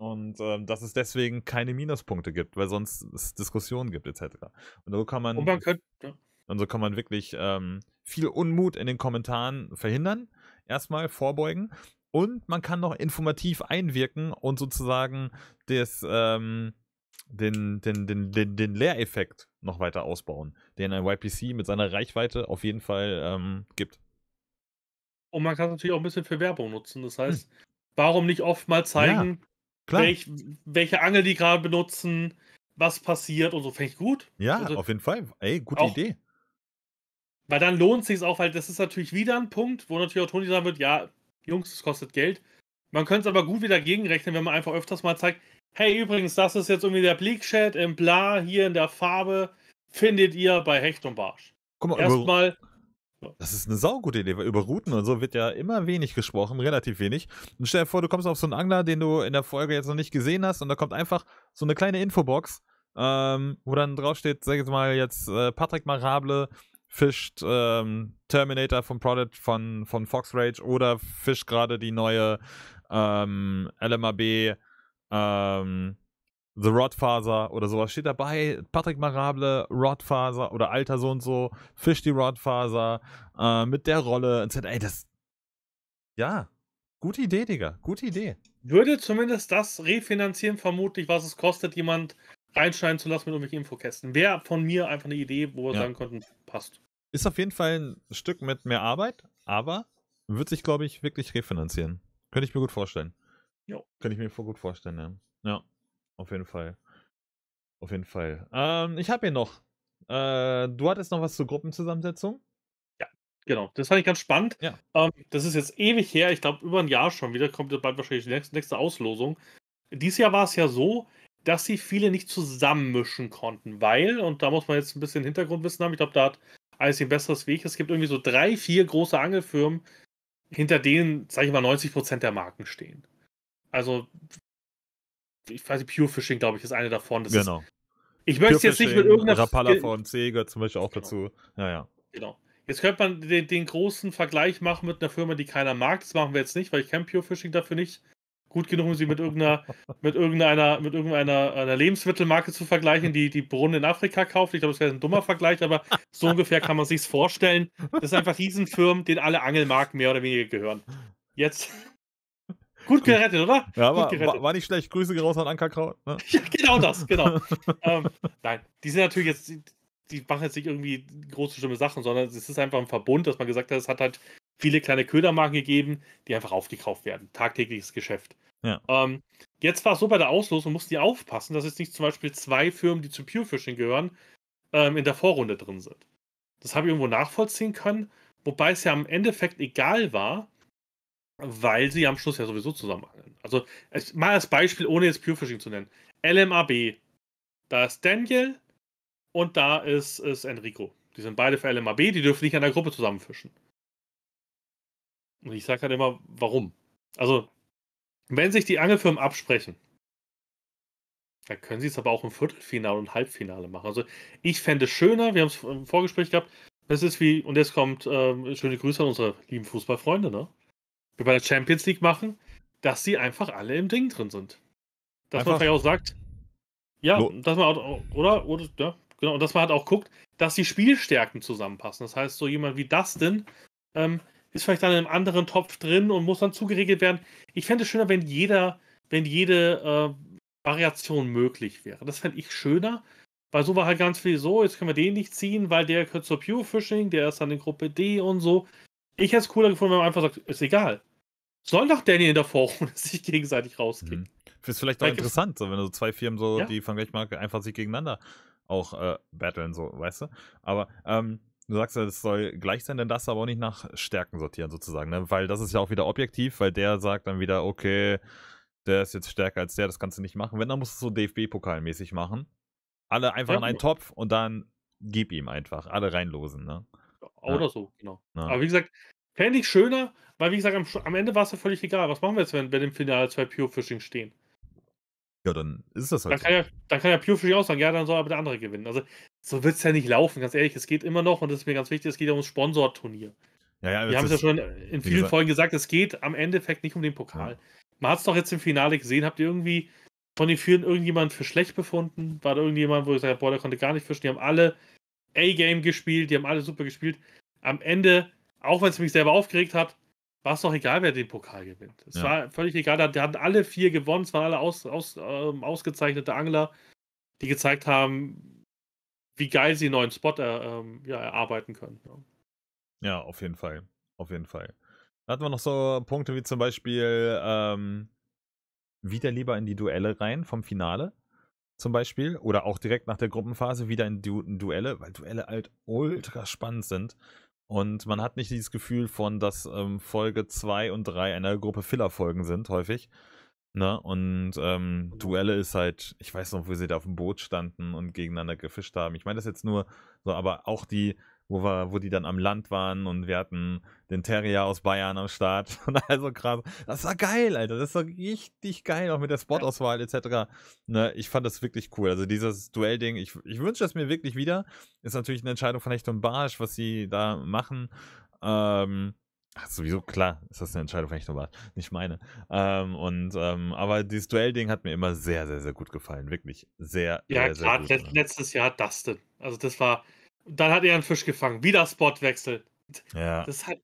Speaker 1: und ähm, dass es deswegen keine Minuspunkte gibt, weil sonst es Diskussionen gibt, etc. Und so kann man, und man, könnte, ja. und so kann man wirklich ähm, viel Unmut in den Kommentaren verhindern, erstmal vorbeugen. Und man kann noch informativ einwirken und sozusagen des, ähm, den, den, den, den, den Lehreffekt noch weiter ausbauen, den ein YPC mit seiner Reichweite auf jeden Fall ähm, gibt.
Speaker 2: Und man kann es natürlich auch ein bisschen für Werbung nutzen. Das hm. heißt, hm. warum nicht oft mal zeigen, ja. Klar. Welch, welche Angel die gerade benutzen, was passiert und so. Fände ich gut. Ja, also, auf
Speaker 1: jeden Fall. Ey, gute auch, Idee.
Speaker 2: Weil dann lohnt sich auch, weil das ist natürlich wieder ein Punkt, wo natürlich auch Toni sagen wird, ja, Jungs, es kostet Geld. Man könnte es aber gut wieder gegenrechnen, wenn man einfach öfters mal zeigt, hey, übrigens, das ist jetzt irgendwie der Bleak-Chat im Bla, hier in der Farbe, findet ihr bei Hecht und Barsch. Guck mal, erstmal
Speaker 1: das ist eine saugute Idee, weil über Routen und so wird ja immer wenig gesprochen, relativ wenig. Und stell dir vor, du kommst auf so einen Angler, den du in der Folge jetzt noch nicht gesehen hast, und da kommt einfach so eine kleine Infobox, ähm, wo dann draufsteht, sag ich jetzt mal, jetzt äh, Patrick Marable fischt ähm, Terminator vom Product von, von Fox Rage oder fischt gerade die neue ähm, LMAB ähm, The Rodfather oder sowas steht dabei. Patrick Marable, Rodfather oder alter so und so, Fisch die Rodfather äh, mit der Rolle. Und so, ey, das. Ja, gute Idee, Digga. Gute
Speaker 2: Idee. Würde zumindest das refinanzieren, vermutlich, was es kostet, jemand reinschneiden zu lassen mit irgendwelchen Infokästen. Wäre von mir einfach eine Idee, wo wir ja. sagen könnten, passt. Ist auf jeden
Speaker 1: Fall ein Stück mit mehr Arbeit, aber wird sich, glaube ich, wirklich refinanzieren. Könnte ich mir gut vorstellen. Jo. Könnte ich mir gut vorstellen, ja. Ja. Auf jeden Fall. Auf jeden Fall. Ähm, ich habe hier noch. Äh, du hattest noch was zur Gruppenzusammensetzung?
Speaker 2: Ja, genau. Das fand ich ganz spannend. Ja. Ähm, das ist jetzt ewig her. Ich glaube, über ein Jahr schon wieder. Kommt bald wahrscheinlich die nächste, nächste Auslosung. Dieses Jahr war es ja so, dass sie viele nicht zusammenmischen konnten, weil, und da muss man jetzt ein bisschen Hintergrundwissen haben, ich glaube, da hat alles ein besseres Weg. Es gibt irgendwie so drei, vier große Angelfirmen, hinter denen, sag ich mal, 90% der Marken stehen. Also ich weiß nicht, Pure Fishing, glaube ich, ist eine davon. Das genau. Ist,
Speaker 1: ich möchte es jetzt nicht mit irgendeiner. Rapala von VNC gehört zum Beispiel auch genau. dazu. Ja, ja. Genau.
Speaker 2: Jetzt könnte man den, den, großen Vergleich machen mit einer Firma, die keiner mag. Das machen wir jetzt nicht, weil ich kenne Pure Fishing dafür nicht gut genug, um sie mit irgendeiner, <laughs> mit irgendeiner, mit irgendeiner Lebensmittelmarke zu vergleichen, die die Brunnen in Afrika kauft. Ich glaube, das wäre ein dummer Vergleich, aber so ungefähr kann man sich vorstellen. Das sind einfach Riesenfirmen, denen alle Angelmarken mehr oder weniger gehören. Jetzt Gut gerettet, oder? Ja, Gut gerettet. War, nicht schlecht. Grüße raus an Ankerkraut. Ne? <laughs> ja, genau das, genau. ähm, nein, die sind natürlich jetzt, die, machen jetzt nicht irgendwie große schlimme Sachen, sondern es ist einfach ein Verbund, dass man gesagt hat, es hat halt viele kleine Ködermarken gegeben, die einfach aufgekauft werden. Tagtägliches Geschäft. Ja. Ähm, jetzt war es so bei der Auslosung, mussten die aufpassen, dass jetzt nicht zum Beispiel zwei Firmen, die zu Pure Fishing gehören, ähm, in der Vorrunde drin sind. Das habe ich irgendwo nachvollziehen können, wobei es ja im Endeffekt egal war, weil sie am Schluss ja sowieso zusammenhangeln. Also, es, mal als Beispiel, ohne jetzt Pure Fishing zu nennen. LMAB. Da ist Daniel und da ist, ist Enrico. Die sind beide für LMAB, die dürfen nicht in der Gruppe zusammenfischen. Und ich sage halt immer, warum? Also, wenn sich die Angelfirmen absprechen, dann können sie es aber auch im Viertelfinale und Halbfinale machen. Also, ich fände es schöner, wir haben es im Vorgespräch gehabt, es ist wie, und jetzt kommt ähm, schöne Grüße an unsere lieben Fußballfreunde, ne? wie bei der Champions League machen, dass sie einfach alle im Ding drin sind. Dass einfach man vielleicht auch sagt, ja, dass man auch, oder, oder, ja, genau, und dass man halt auch guckt, dass die Spielstärken zusammenpassen. Das heißt, so jemand wie Dustin ähm, ist vielleicht dann in einem anderen Topf drin und muss dann zugeregelt werden. Ich fände es schöner, wenn jeder, wenn jede äh, Variation möglich wäre. Das fände ich schöner, weil so war halt ganz viel so, jetzt können wir den nicht ziehen, weil der gehört zur Pure Fishing, der ist dann in Gruppe D und so. Ich hätte es cooler gefunden, wenn man einfach sagt, ist egal. Soll doch Danny in der Vorrunde <laughs>
Speaker 1: sich gegenseitig rauskicken. Mhm. Ist vielleicht auch interessant, so, wenn du so zwei Firmen so, ja. die von Gleichmarke einfach sich gegeneinander auch äh, battlen, so, weißt du? Aber, ähm, Du sagst ja, es soll gleich sein, dann darfst du aber auch nicht nach Stärken sortieren, sozusagen, ne? Weil das ist ja auch wieder objektiv, weil der sagt dann wieder, okay, der ist jetzt stärker als der, das kannst du nicht machen. Wenn, dann musst du es so DFB-Pokal-mäßig machen. Alle einfach ja, in einen Topf und dann gib ihm einfach. Alle reinlosen, ne? Oder ja. so,
Speaker 2: genau. Ja. Aber wie gesagt, Fände ich schöner, weil wie gesagt, am, am Ende war es ja völlig egal. Was machen wir jetzt, wenn, wenn im Finale zwei Pure Fishing stehen?
Speaker 1: Ja, dann ist das halt. Dann kann,
Speaker 2: so. ja, dann kann ja Pure Fishing auch sagen, ja, dann soll aber der andere gewinnen. Also so wird es ja nicht laufen, ganz ehrlich. Es geht immer noch, und das ist mir ganz wichtig, es geht ja ums Sponsorturnier.
Speaker 1: Ja, ja, Wir haben es ja schon in vielen gesagt.
Speaker 2: Folgen gesagt, es geht am Endeffekt nicht um den Pokal. Ja. Man hat es doch jetzt im Finale gesehen, habt ihr irgendwie von den Führern irgendjemand für schlecht befunden? War da irgendjemand, wo ich sage, boah, der konnte gar nicht fischen? Die haben alle A-Game gespielt, die haben alle super gespielt. Am Ende auch wenn es mich selber aufgeregt hat, war es doch egal, wer den Pokal gewinnt. Es ja. war völlig egal, die hatten alle vier gewonnen, es waren alle aus, aus, äh, ausgezeichnete Angler, die gezeigt haben, wie geil sie einen neuen Spot er, ähm, ja, erarbeiten können.
Speaker 1: Ja. auf jeden Fall. Auf jeden Fall. Da hatten wir noch so Punkte wie zum Beispiel ähm, wieder lieber in die Duelle rein vom Finale zum Beispiel oder auch direkt nach der Gruppenphase wieder in, du in Duelle, weil Duelle halt ultra spannend sind. Und man hat nicht dieses Gefühl von, dass ähm, Folge 2 und 3 einer Gruppe Filler-Folgen sind, häufig, Ne? Und ähm, mhm. Duelle ist halt, ich weiß noch, wo sie da auf dem Boot standen und gegeneinander gefischt haben. Ich meine das jetzt nur so, aber auch die, wo, wir, wo die dann am Land waren und wir hatten den Terrier aus Bayern am Start <laughs> und also krass. Das war geil, Alter. Das war richtig geil, auch mit der Sportauswahl etc. Ne, ich fand das wirklich cool. Also dieses Duellding, ich, ich wünsche das mir wirklich wieder. Ist natürlich eine Entscheidung von Echt und Barsch, was sie da machen. Ähm, Ach, sowieso klar, ist das eine Entscheidung wenn von Echnomat, nicht meine. Ähm, und, ähm, aber dieses Duell-Ding hat mir immer sehr, sehr, sehr gut gefallen. Wirklich sehr, ja, sehr, klar, sehr gut.
Speaker 2: letztes Jahr Dustin. Also das war, dann hat er einen Fisch gefangen. Wieder Spotwechsel. Ja. Das hat,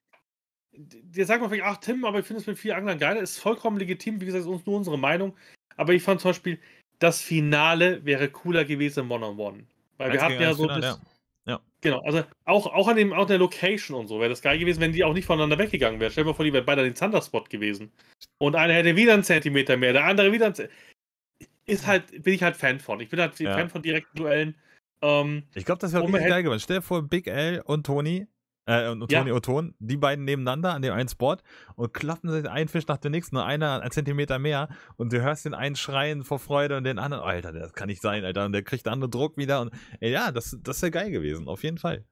Speaker 2: dir sagt man vielleicht, ach Tim, aber ich finde es mit vielen Anglern geil. Ist vollkommen legitim, wie gesagt, ist nur unsere Meinung. Aber ich fand zum Beispiel, das Finale wäre cooler gewesen im One-on-One. -on -One. Weil wir hatten ja so Final, das, ja. Genau, also auch, auch an dem, auch der Location und so wäre das geil gewesen, wenn die auch nicht voneinander weggegangen wären. Stell dir mal vor, die wären beide an den Thunderspot gewesen. Und einer hätte wieder einen Zentimeter mehr, der andere wieder einen Zentimeter. Ist halt, bin ich halt Fan von. Ich bin halt ja. Fan von direkten
Speaker 1: Duellen. Ähm, ich glaube, das wäre richtig geil gewesen. Stell dir vor, Big L und Tony äh, und Tony ja. Oton, die beiden nebeneinander an dem einen Spot und klappen sich einen Fisch nach dem nächsten, nur einer einen Zentimeter mehr und du hörst den einen schreien vor Freude und den anderen, Alter, das kann nicht sein, Alter, und der kriegt andere Druck wieder und ey, ja, das, das ist ja geil gewesen, auf jeden Fall.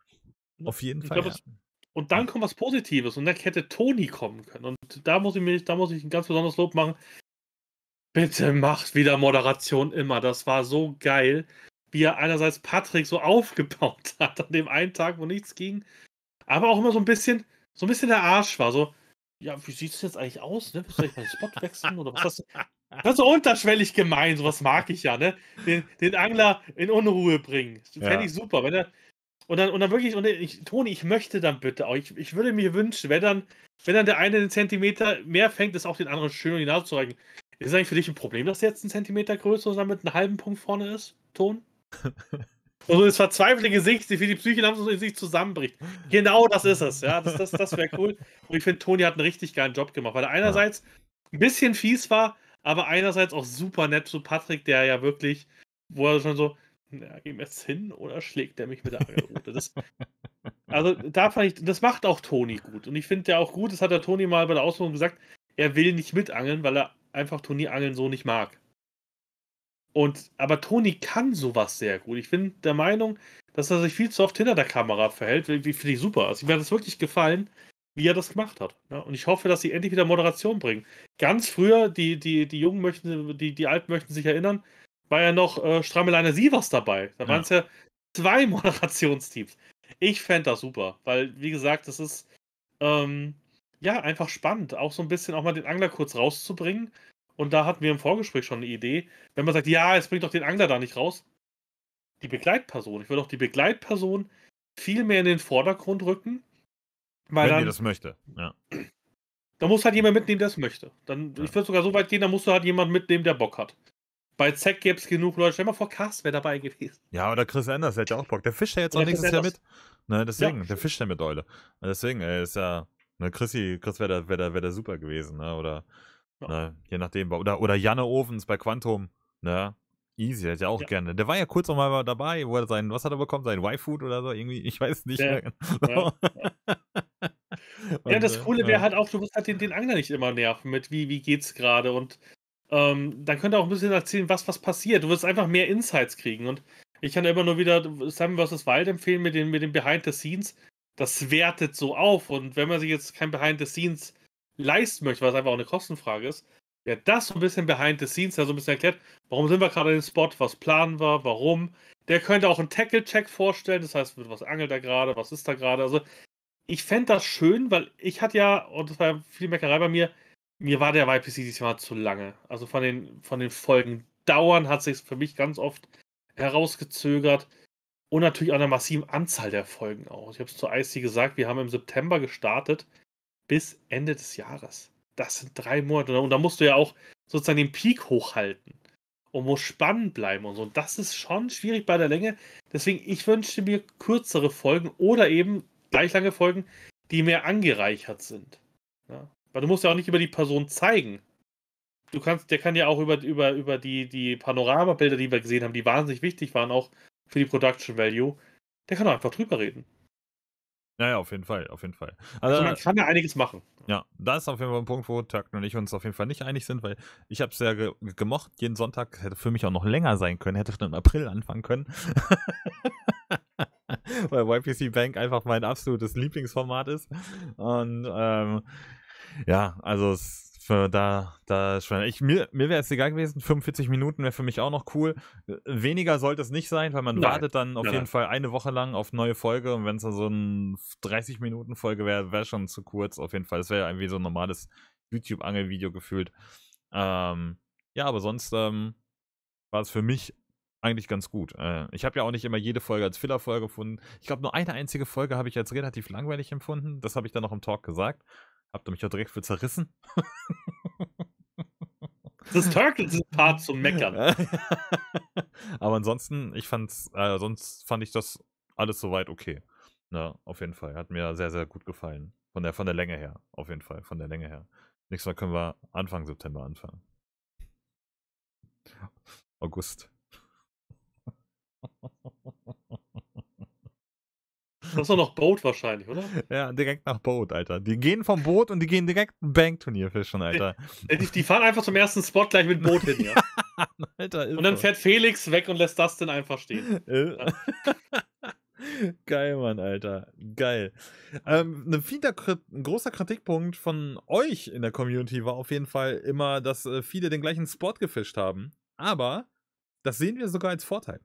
Speaker 1: Auf jeden Fall. Glaub, ja.
Speaker 2: und dann kommt was Positives und da hätte Toni kommen können und da muss ich mich, da muss ich ein ganz besonderes Lob machen. Bitte macht wieder Moderation immer, das war so geil, wie er einerseits Patrick so <laughs> aufgebaut hat an dem einen Tag, wo nichts ging aber auch immer so ein bisschen, so ein bisschen der Arsch war. So, ja, wie sieht es jetzt eigentlich aus? Ne? Soll ich meinen Spot wechseln? Oder was hast du? Das ist so unterschwellig gemein, sowas mag ich ja, ne? Den, den Angler in Unruhe bringen. ja. fände ich super. Wenn er, und dann, und dann wirklich, und ich, Toni, ich möchte dann bitte auch, ich, ich würde mir wünschen, wenn dann, wenn dann der eine einen Zentimeter mehr fängt, ist auch den anderen schön um die Nase zu reichen. Ist das eigentlich für dich ein Problem, dass der jetzt einen Zentimeter größer ist und damit einen halben Punkt vorne ist, Ton? <laughs> Und so also das verzweifelte Gesicht, wie die Psyche so in sich zusammenbricht. Genau das ist es. Ja, das, das, das wäre cool. Und ich finde, Toni hat einen richtig geilen Job gemacht, weil er einerseits ein bisschen fies war, aber einerseits auch super nett zu Patrick, der ja wirklich, wo er schon so, na, gehen wir jetzt hin oder schlägt er mich mit der Angelrute? <laughs> Also das, also, da fand ich, das macht auch Toni gut. Und ich finde ja auch gut, das hat der Toni mal bei der Ausführung gesagt, er will nicht mitangeln, weil er einfach Turnierangeln so nicht mag. Und, aber Toni kann sowas sehr gut. Ich bin der Meinung, dass er sich viel zu oft hinter der Kamera verhält. Finde ich super. Also mir hat es wirklich gefallen, wie er das gemacht hat. Ja, ne? und ich hoffe, dass sie endlich wieder Moderation bringen. Ganz früher, die, die, die Jungen möchten, die, die Alten möchten sich erinnern, war ja noch äh, Strammeleiner Sievers dabei. Da ja. waren es ja zwei <laughs> Moderationsteams. Ich fände das super, weil, wie gesagt, das ist ähm, ja einfach spannend, auch so ein bisschen auch mal den Angler kurz rauszubringen und da hatten wir im Vorgespräch schon eine Idee. Wenn man sagt, ja, es bringt doch den Angler da nicht raus. Die Begleitperson. Ich würde auch die Begleitperson viel mehr in den Vordergrund rücken. Weil Wenn dann, ihr das
Speaker 1: möchte, ja.
Speaker 2: <clears throat> Da muss halt jemand mitnehmen, der es möchte. Dann, ja. Ich würde sogar so weit gehen, da musst du halt jemand mitnehmen, der Bock hat. Bei Zack gäbe es genug Leute. Stell mal vor, Cast wäre dabei gewesen.
Speaker 1: Ja, oder Chris Anders hätte auch Bock. Der fischt ja jetzt auch nächstes Jahr mit. Ne, deswegen, ja. der fischt ja mit Leute. Deswegen, ey, ist ja. Ne, Chrissy, Chris wäre da, wär da, wär da super gewesen, ne? Oder ja. Ne? Je nachdem. Oder, oder Janne Ovens bei Quantum. Ne? Easy, hätte ich auch ja. gerne. Der war ja kurz noch mal dabei, wo er sein, was hat er bekommen? Sein Y-Food oder so? Irgendwie, ich weiß nicht ja. mehr. Genau. So. <laughs> Und, äh, ja, das Coole wäre halt auch, du musst halt den, den Angler nicht immer nerven mit, wie, wie geht's gerade
Speaker 2: und ähm, dann könnt ihr auch ein bisschen erzählen, was, was passiert. Du wirst einfach mehr Insights kriegen und ich kann immer nur wieder Sam vs. Wild empfehlen mit den, mit den Behind the Scenes. Das wertet so auf und wenn man sich jetzt kein Behind the Scenes leisten möchte, was einfach auch eine Kostenfrage ist, ja, das so ein bisschen behind the scenes, da so ein bisschen erklärt, warum sind wir gerade in dem Spot, was planen wir, warum. Der könnte auch einen Tackle-Check vorstellen, das heißt, was angelt er gerade, was ist da gerade. Also, ich fände das schön, weil ich hatte ja, und das war ja viel Meckerei bei mir, mir war der YPC dieses Mal zu lange. Also von den, von den Folgen dauern hat sich für mich ganz oft herausgezögert. Und natürlich an der massiven Anzahl der Folgen auch. Ich habe es zu IC gesagt, wir haben im September gestartet bis Ende des Jahres. Das sind drei Monate. Ne? Und da musst du ja auch sozusagen den Peak hochhalten und musst spannend bleiben und so. Und das ist schon schwierig bei der Länge. Deswegen, ich wünschte mir kürzere Folgen oder eben gleich lange Folgen, die mehr angereichert sind. Ja. Ne? Weil du musst ja auch nicht über die Person zeigen. Du kannst, der kann ja auch über, über, über die, die Panoramabilder, die wir gesehen haben, die wahnsinnig wichtig waren, auch
Speaker 1: für die Production Value, der kann auch einfach drüber reden. Ja, ja, auf jeden Fall, auf jeden Fall. Also, also man kann ja einiges machen. Ja, das ist auf jeden Fall ein Punkt, wo Tag und ich uns auf jeden Fall nicht einig sind, weil ich habe es ja ge gemocht, jeden Sonntag hätte für mich auch noch länger sein können, hätte schon im April anfangen können. <laughs> weil YPC Bank einfach mein absolutes Lieblingsformat ist. Und ähm, ja, also es für äh, da, da ich, mir, mir wäre es egal gewesen, 45 Minuten wäre für mich auch noch cool. Äh, weniger sollte es nicht sein, weil man nein, wartet dann auf nein. jeden Fall eine Woche lang auf neue Folge und wenn es dann so eine 30-Minuten-Folge wäre, wäre schon zu kurz auf jeden Fall. Das wäre ja irgendwie so ein normales YouTube-Angel-Video gefühlt. Ähm, ja, aber sonst ähm, war es für mich eigentlich ganz gut. Äh, ich habe ja auch nicht immer jede Folge als Filler-Folge gefunden. Ich glaube, nur eine einzige Folge habe ich als relativ langweilig empfunden. Das habe ich dann noch im Talk gesagt. Habt ihr mich ja direkt für zerrissen? <laughs> Das Turtles ist ein Part zum Meckern. <laughs> Aber ansonsten, ich fand's, äh, sonst fand ich das alles soweit okay. Ja, auf jeden Fall. Hat mir sehr, sehr gut gefallen. Von der, von der Länge her, auf jeden Fall. Von der Länge her. Nächstes Mal können wir Anfang September anfangen. August. <laughs> Das war noch Boot wahrscheinlich, oder? Ja, direkt nach Boot, Alter. Die gehen vom Boot und die gehen direkt ein Bankturnier fischen, Alter. Die, die, fahren einfach zum ersten Spot gleich mit Boot hin, ja. <laughs> Alter, und dann fährt Felix weg und lässt das denn einfach stehen. Äh. <laughs> Geil, Mann, Alter. Geil. Ähm, ne, ein, großer Kritikpunkt von euch in der Community war auf jeden Fall immer, dass äh, viele den gleichen Spot gefischt haben. Aber das sehen wir sogar als Vorteil.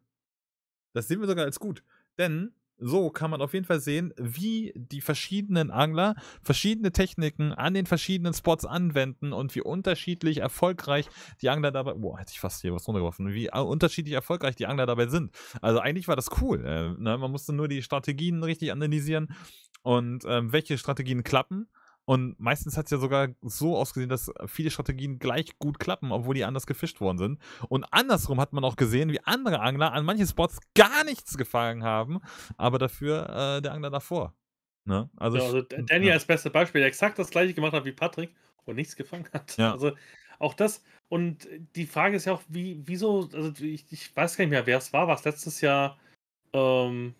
Speaker 1: Das sehen wir sogar als gut. Denn so kann man auf jeden Fall sehen, wie die verschiedenen Angler verschiedene Techniken an den verschiedenen Spots anwenden und wie unterschiedlich erfolgreich die Angler dabei. Boah, hätte ich fast hier was runtergeworfen. Wie unterschiedlich erfolgreich die Angler dabei sind. Also eigentlich war das cool. Äh, ne? Man musste nur die Strategien richtig analysieren und ähm, welche Strategien klappen und meistens hat es ja sogar so ausgesehen, dass viele Strategien gleich gut klappen, obwohl die anders gefischt worden sind. Und andersrum hat man auch gesehen, wie andere Angler an manchen Spots gar nichts gefangen haben, aber dafür äh, der Angler davor. Ne? Also, ja, also hm, Danny ja. als beste Beispiel, der exakt das gleiche gemacht hat wie Patrick und nichts gefangen hat. Ja. Also auch das.
Speaker 2: Und die Frage ist ja auch, wie, wieso, also ich, ich weiß gar nicht mehr, wer es war, was letztes Jahr ähm,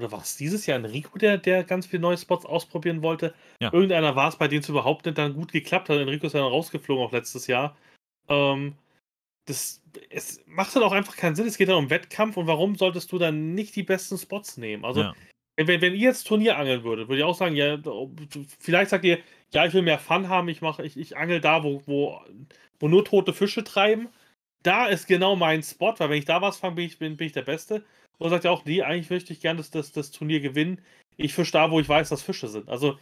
Speaker 2: oder war es dieses Jahr Enrico, der, der ganz viele neue Spots ausprobieren wollte? Ja. Irgendeiner war es, bei dem es überhaupt nicht dann gut geklappt hat. Enrico ist ja dann rausgeflogen auch letztes Jahr. Ähm, das, es macht dann auch einfach keinen Sinn. Es geht dann um Wettkampf und warum solltest du dann nicht die besten Spots nehmen? Also, ja. wenn, wenn ihr jetzt Turnier angeln würdet, würde ich auch sagen, ja, vielleicht sagt ihr, ja, ich will mehr Fun haben, ich mache, ich, ich angel da, wo, wo, wo nur tote Fische treiben. Da ist genau mein Spot, weil wenn ich da was fange, bin ich, bin, bin ich der Beste. Wo sagt ja auch, nee, eigentlich möchte ich gerne das, das, das Turnier gewinnen. Ich fische da, wo ich weiß, dass Fische sind. Also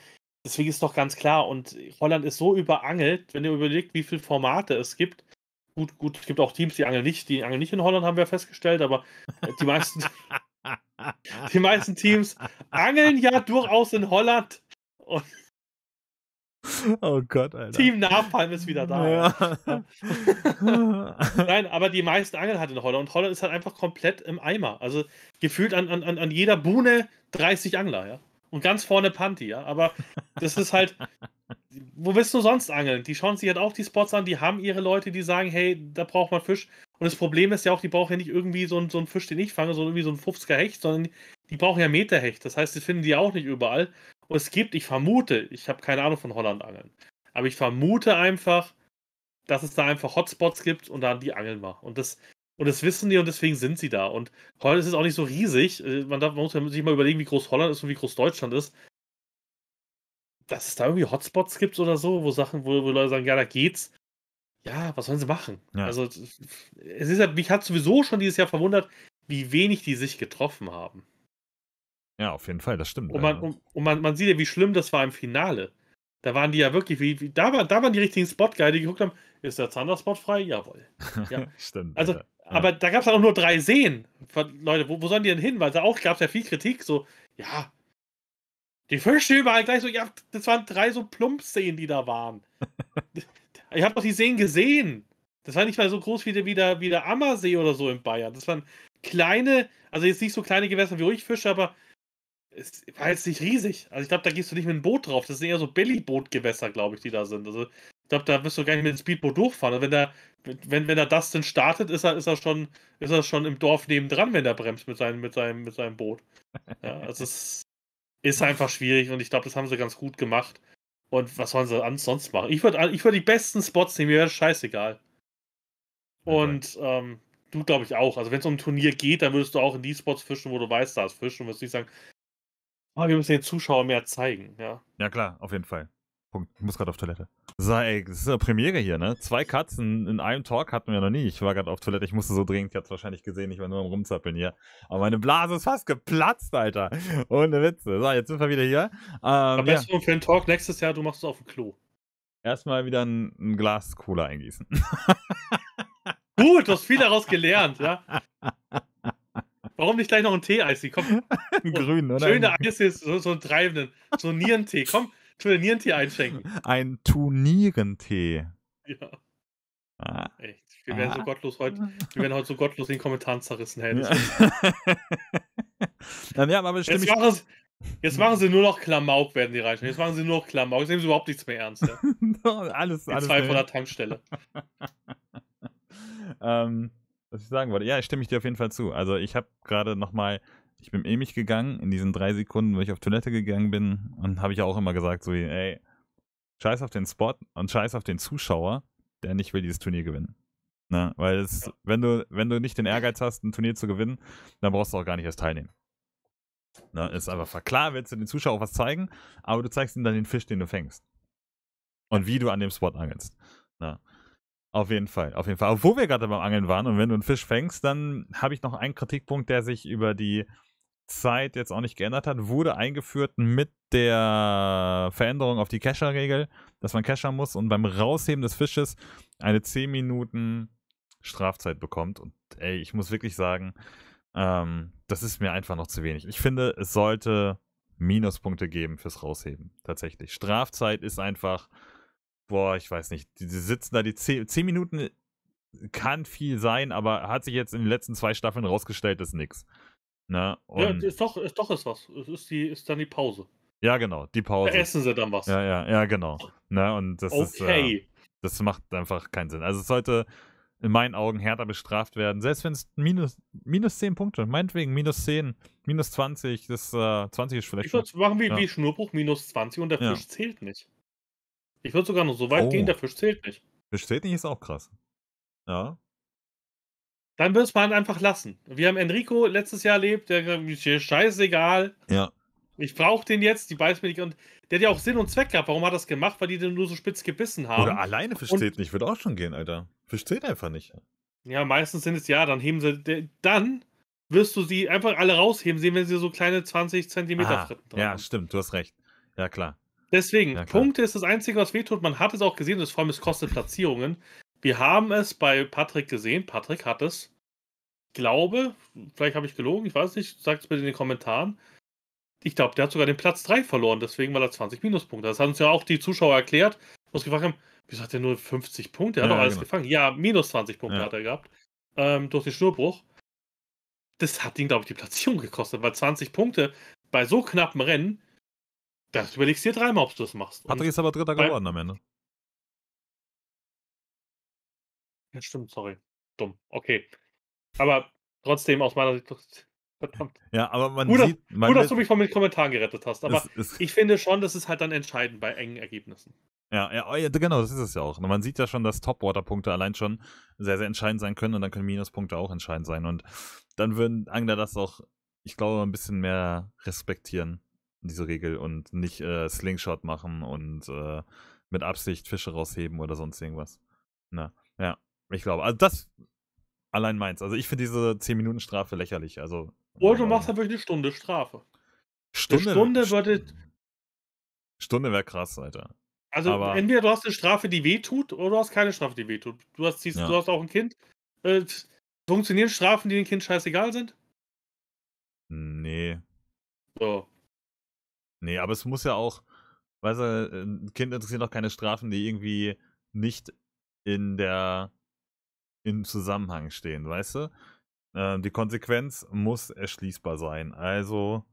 Speaker 2: deswegen ist doch ganz klar. Und Holland ist so überangelt, wenn ihr überlegt, wie viele Formate es gibt. Gut, gut, es gibt auch Teams, die angeln nicht. Die angeln nicht in Holland, haben wir festgestellt, aber die meisten, <laughs> die meisten Teams angeln ja durchaus in Holland. Und
Speaker 1: Oh Gott, Alter. Team
Speaker 2: Napalm ist wieder da. Ja. <laughs> Nein, aber die meisten Angeln hat in Holland. Und Holland ist halt einfach komplett im Eimer. Also gefühlt an, an, an jeder Buhne 30 Angler, ja. Und ganz vorne Panti, ja. Aber das ist halt, <laughs> wo willst du sonst angeln? Die schauen sich halt auch die Spots an, die haben ihre Leute, die sagen, hey, da braucht man Fisch. Und das Problem ist ja auch, die brauchen ja nicht irgendwie so einen, so einen Fisch, den ich fange, sondern irgendwie so einen 50er Hecht, sondern die brauchen ja Meterhecht. Das heißt, die finden die auch nicht überall. Und es gibt, ich vermute, ich habe keine Ahnung von Holland angeln, aber ich vermute einfach, dass es da einfach Hotspots gibt und da die angeln mal. Und das, und das wissen die und deswegen sind sie da. Und Holland ist es auch nicht so riesig. Äh, man, darf, man muss sich mal überlegen, wie groß Holland ist und wie groß Deutschland ist. Dass es da irgendwie Hotspots gibt oder so, wo Sachen, wo, wo Leute sagen, ja, da geht's. Ja, was sollen sie machen? Ja. Also, es ist, mich hat sowieso schon dieses Jahr verwundert, wie wenig die sich getroffen haben. Ja, auf jeden Fall, das stimmt. Und man, und, und man, man sieht ja, wie schlimm das war im Finale. Da waren die ja wirklich, wie, wie da, war, da waren die richtigen spot guide die geguckt haben, ist der Zander-Spot frei? Jawohl.
Speaker 1: <laughs> Ja. stimmt. Also, ja.
Speaker 2: aber da gab es auch nur drei Seen. Leute, wo, wo sollen die denn hin? Weil da auch gab es ja viel Kritik, so, ja, die Fische überall gleich so, ja, das waren drei so Plump-Seen, die da waren. <laughs> ich habe doch die Seen gesehen. Das war nicht mal so groß wie der, wie der, wie der Ammersee oder so in Bayern. Das waren kleine, also jetzt nicht so kleine Gewässer wie ruhig Fische, aber es war jetzt nicht riesig. Also ich glaube, da gehst du nicht mit dem Boot drauf. Das sind eher so Bellyboot-Gewässer, glaube ich, die da sind. Also ich glaube, da wirst du gar nicht mit dem Speedboot durchfahren. Und also wenn da, wenn, wenn da Dustin startet, ist er, ist er schon, ist er schon im Dorf nebendran, wenn er bremst mit seinem, mit seinem, mit seinem Boot. Ja, also es ist einfach schwierig und ich glaube, das haben sie ganz gut gemacht. Und was sollen sie sonst machen? Ich würde ich würd die besten Spots nehmen, mir wäre scheißegal. Und ähm, du, glaube ich, auch. Also, wenn es um ein Turnier geht, dann würdest du auch in die Spots fischen, wo du weißt, da ist Fisch und wirst nicht sagen, Ah, wir müssen den Zuschauern mehr zeigen, ja.
Speaker 1: Ja, klar, auf jeden Fall. Punkt. Ich muss gerade auf Toilette. So, ey, das ist eine Premiere hier, ne? Zwei Katzen in, einem Talk hatten wir noch nie. Ich war gerade auf Toilette, ich musste so dringend, ich hab's wahrscheinlich gesehen, ich war nur am Rumzappeln hier. Aber meine Blase ist fast geplatzt, Alter. Ohne Witze. So, jetzt sind wir wieder hier. Ähm, Verbesserung ja. für den Talk nächstes Jahr, du machst es auf dem Klo. Erstmal wieder ein, ein Glas Cola eingießen. Gut, du hast viel daraus gelernt, ja? <laughs> Warum nicht gleich noch ein Tee-Eistee? Komm. <laughs> Ein grün, oder? Schöne
Speaker 2: Eis ist so, so ein treibenden, so ein Nierentee. Komm, ich will Nierentee einschenken.
Speaker 1: Ein Turnierentee. Ja. Ah.
Speaker 2: Echt. Wir werden, so ah. gottlos heute, wir werden heute so gottlos in den Kommentaren zerrissen, hey. Ja. <laughs> Dann, ja, aber jetzt, machen sie, jetzt machen sie nur noch Klamauk, werden die reichen. Jetzt machen sie nur noch Klamauk. Jetzt nehmen sie überhaupt nichts mehr ernst. Ja. <laughs> alles, die alles. Zwei von der Tankstelle.
Speaker 1: ähm, was ich sagen wollte. Ja, stimme ich dir auf jeden Fall zu. Also ich habe gerade nochmal, ich bin ewig eh gegangen in diesen drei Sekunden, wo ich auf Toilette gegangen bin und habe ich auch immer gesagt, so, wie, ey, scheiß auf den Spot und scheiß auf den Zuschauer, der nicht will dieses Turnier gewinnen. Na, ne? weil es, wenn du, wenn du nicht den Ehrgeiz hast, ein Turnier zu gewinnen, dann brauchst du auch gar nicht erst teilnehmen. Na, ne? ist einfach klar, willst du den Zuschauer auch was zeigen, aber du zeigst ihm dann den Fisch, den du fängst. Und wie du an dem Spot angelst. Na. Ne? Auf jeden Fall, auf jeden Fall. Obwohl wir gerade beim Angeln waren und wenn du einen Fisch fängst, dann habe ich noch einen Kritikpunkt, der sich über die Zeit jetzt auch nicht geändert hat, wurde eingeführt mit der Veränderung auf die Kescher-Regel, dass man Kescher muss und beim Rausheben des Fisches eine 10 Minuten Strafzeit bekommt. Und ey, ich muss wirklich sagen, ähm, das ist mir einfach noch zu wenig. Ich finde, es sollte Minuspunkte geben fürs Rausheben. Tatsächlich. Strafzeit ist einfach boah, ich weiß nicht, die, die sitzen da die zehn, zehn Minuten äh, kann viel sein, aber hat sich jetzt in den letzten zwei Staffeln rausgestellt, ist nix. Ne? ja,
Speaker 2: ist doch, ist doch ist was. Es ist, die, ist dann die Pause.
Speaker 1: Ja, genau, die Pause. Da essen sie dann was. Ja, ja, ja, genau. Ne? Und das okay. Ist, äh, das macht einfach keinen Sinn. Also es sollte in meinen Augen härter bestraft werden. Selbst wenn es minus, minus 10 Punkte, meinetwegen minus 10, minus 20, das äh, 20 ist vielleicht. Ich würde machen wie, ja. wie Schnurbruch minus 20 und der ja. Fisch zählt nicht. Ich würde sogar noch so weit oh. gehen, der Fisch zählt nicht. Fisch zählt nicht, ist auch krass.
Speaker 2: Ja. Dann würde es man halt einfach lassen. Wir haben Enrico letztes Jahr erlebt, der gesagt, scheißegal. Ja. Ich brauche den jetzt, die beißt mir nicht. Und der hat ja auch Sinn und Zweck gehabt. Warum hat er das gemacht? Weil die den nur so spitz gebissen haben. Oder alleine
Speaker 1: versteht nicht, würde auch schon gehen, Alter. Versteht einfach nicht.
Speaker 2: Ja, meistens sind es ja, dann heben sie, dann wirst du sie einfach alle rausheben sehen, wenn sie so kleine 20 Zentimeter ah, Fritten
Speaker 1: dran Ja, haben. stimmt, du hast recht. Ja, klar.
Speaker 2: Deswegen, ja, Punkte ist das Einzige, was wehtut. Man hat es auch gesehen, das vor allem es kostet Platzierungen. Wir haben es bei Patrick gesehen. Patrick hat es, glaube, vielleicht habe ich gelogen, ich weiß nicht, sagt es bitte in den Kommentaren. Ich glaube, der hat sogar den Platz 3 verloren, deswegen war er 20 Minuspunkte. Das haben uns ja auch die Zuschauer erklärt, wo es gefragt haben, wieso hat er nur 50 Punkte? Er hat ja, doch alles genau. gefangen. Ja, minus 20 Punkte ja. hat er gehabt. Ähm, durch den Schnurbruch. Das hat ihn, glaube ich, die Platzierung gekostet, weil 20 Punkte bei so knappen Rennen das überlegst du dir dreimal, ob du das machst. Patrick Und ist aber Dritter geworden am Ende. Ja, stimmt, sorry. Dumm. Okay. Aber trotzdem aus meiner Sicht. <laughs> Verdammt.
Speaker 1: Ja, aber man gut, sieht. Man gut, dass du mich
Speaker 2: von den Kommentaren gerettet hast. Aber es, es ich finde schon, das ist halt dann entscheidend bei engen Ergebnissen.
Speaker 1: Ja, oh ja, genau, das ist es ja auch. Man sieht ja schon, dass Topwater-Punkte allein schon sehr, sehr entscheidend sein können und dann können Minuspunkte auch entscheidend sein. Und dann würden Angler das auch, ich glaube, ein bisschen mehr respektieren diese Regel und nicht äh, Slingshot machen und äh, mit Absicht Fische rausheben oder sonst irgendwas. Na, ne? ja, ich glaube. Also das allein meins. Also ich finde diese 10-Minuten-Strafe lächerlich. Also,
Speaker 2: oder du machst einfach halt eine Stunde Strafe. Stunde, Stunde würde.
Speaker 1: Stunde wäre krass, Alter.
Speaker 2: Also Aber entweder du hast eine Strafe, die wehtut, oder du hast keine Strafe, die wehtut. Du hast, siehst, ja. du hast auch ein Kind. Äh, funktionieren Strafen, die dem Kind scheißegal sind?
Speaker 1: Nee. So. Nee, aber es muss ja auch, weißt du, äh, ein Kind interessiert auch keine Strafen, die irgendwie nicht in der, im Zusammenhang stehen, weißt du? Äh, die Konsequenz muss erschließbar sein. Also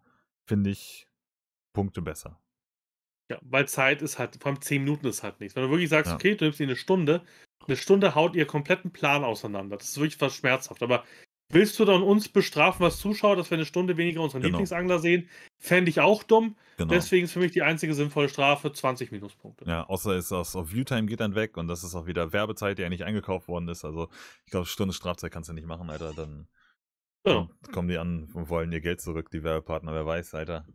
Speaker 1: finde ich Punkte besser.
Speaker 2: Ja, weil Zeit ist halt, vor allem 10 Minuten ist halt nichts. Wenn du wirklich sagst, ja. okay, du nimmst dir eine Stunde, eine Stunde haut ihr kompletten Plan auseinander. Das ist wirklich was schmerzhaft. Aber Willst du dann uns bestrafen als Zuschauer, dass wir eine Stunde weniger unseren genau. Lieblingsangler sehen? Fände ich auch dumm. Genau. Deswegen ist für mich die einzige sinnvolle Strafe 20 Minuspunkte. Ja,
Speaker 1: außer es aus auf Viewtime geht dann weg und das ist auch wieder Werbezeit, die eigentlich eingekauft worden ist. Also ich glaube, Stunde Strafzeit kannst du nicht machen, Alter. Dann genau. kommen die an und wollen ihr Geld zurück, die Werbepartner, wer weiß, Alter.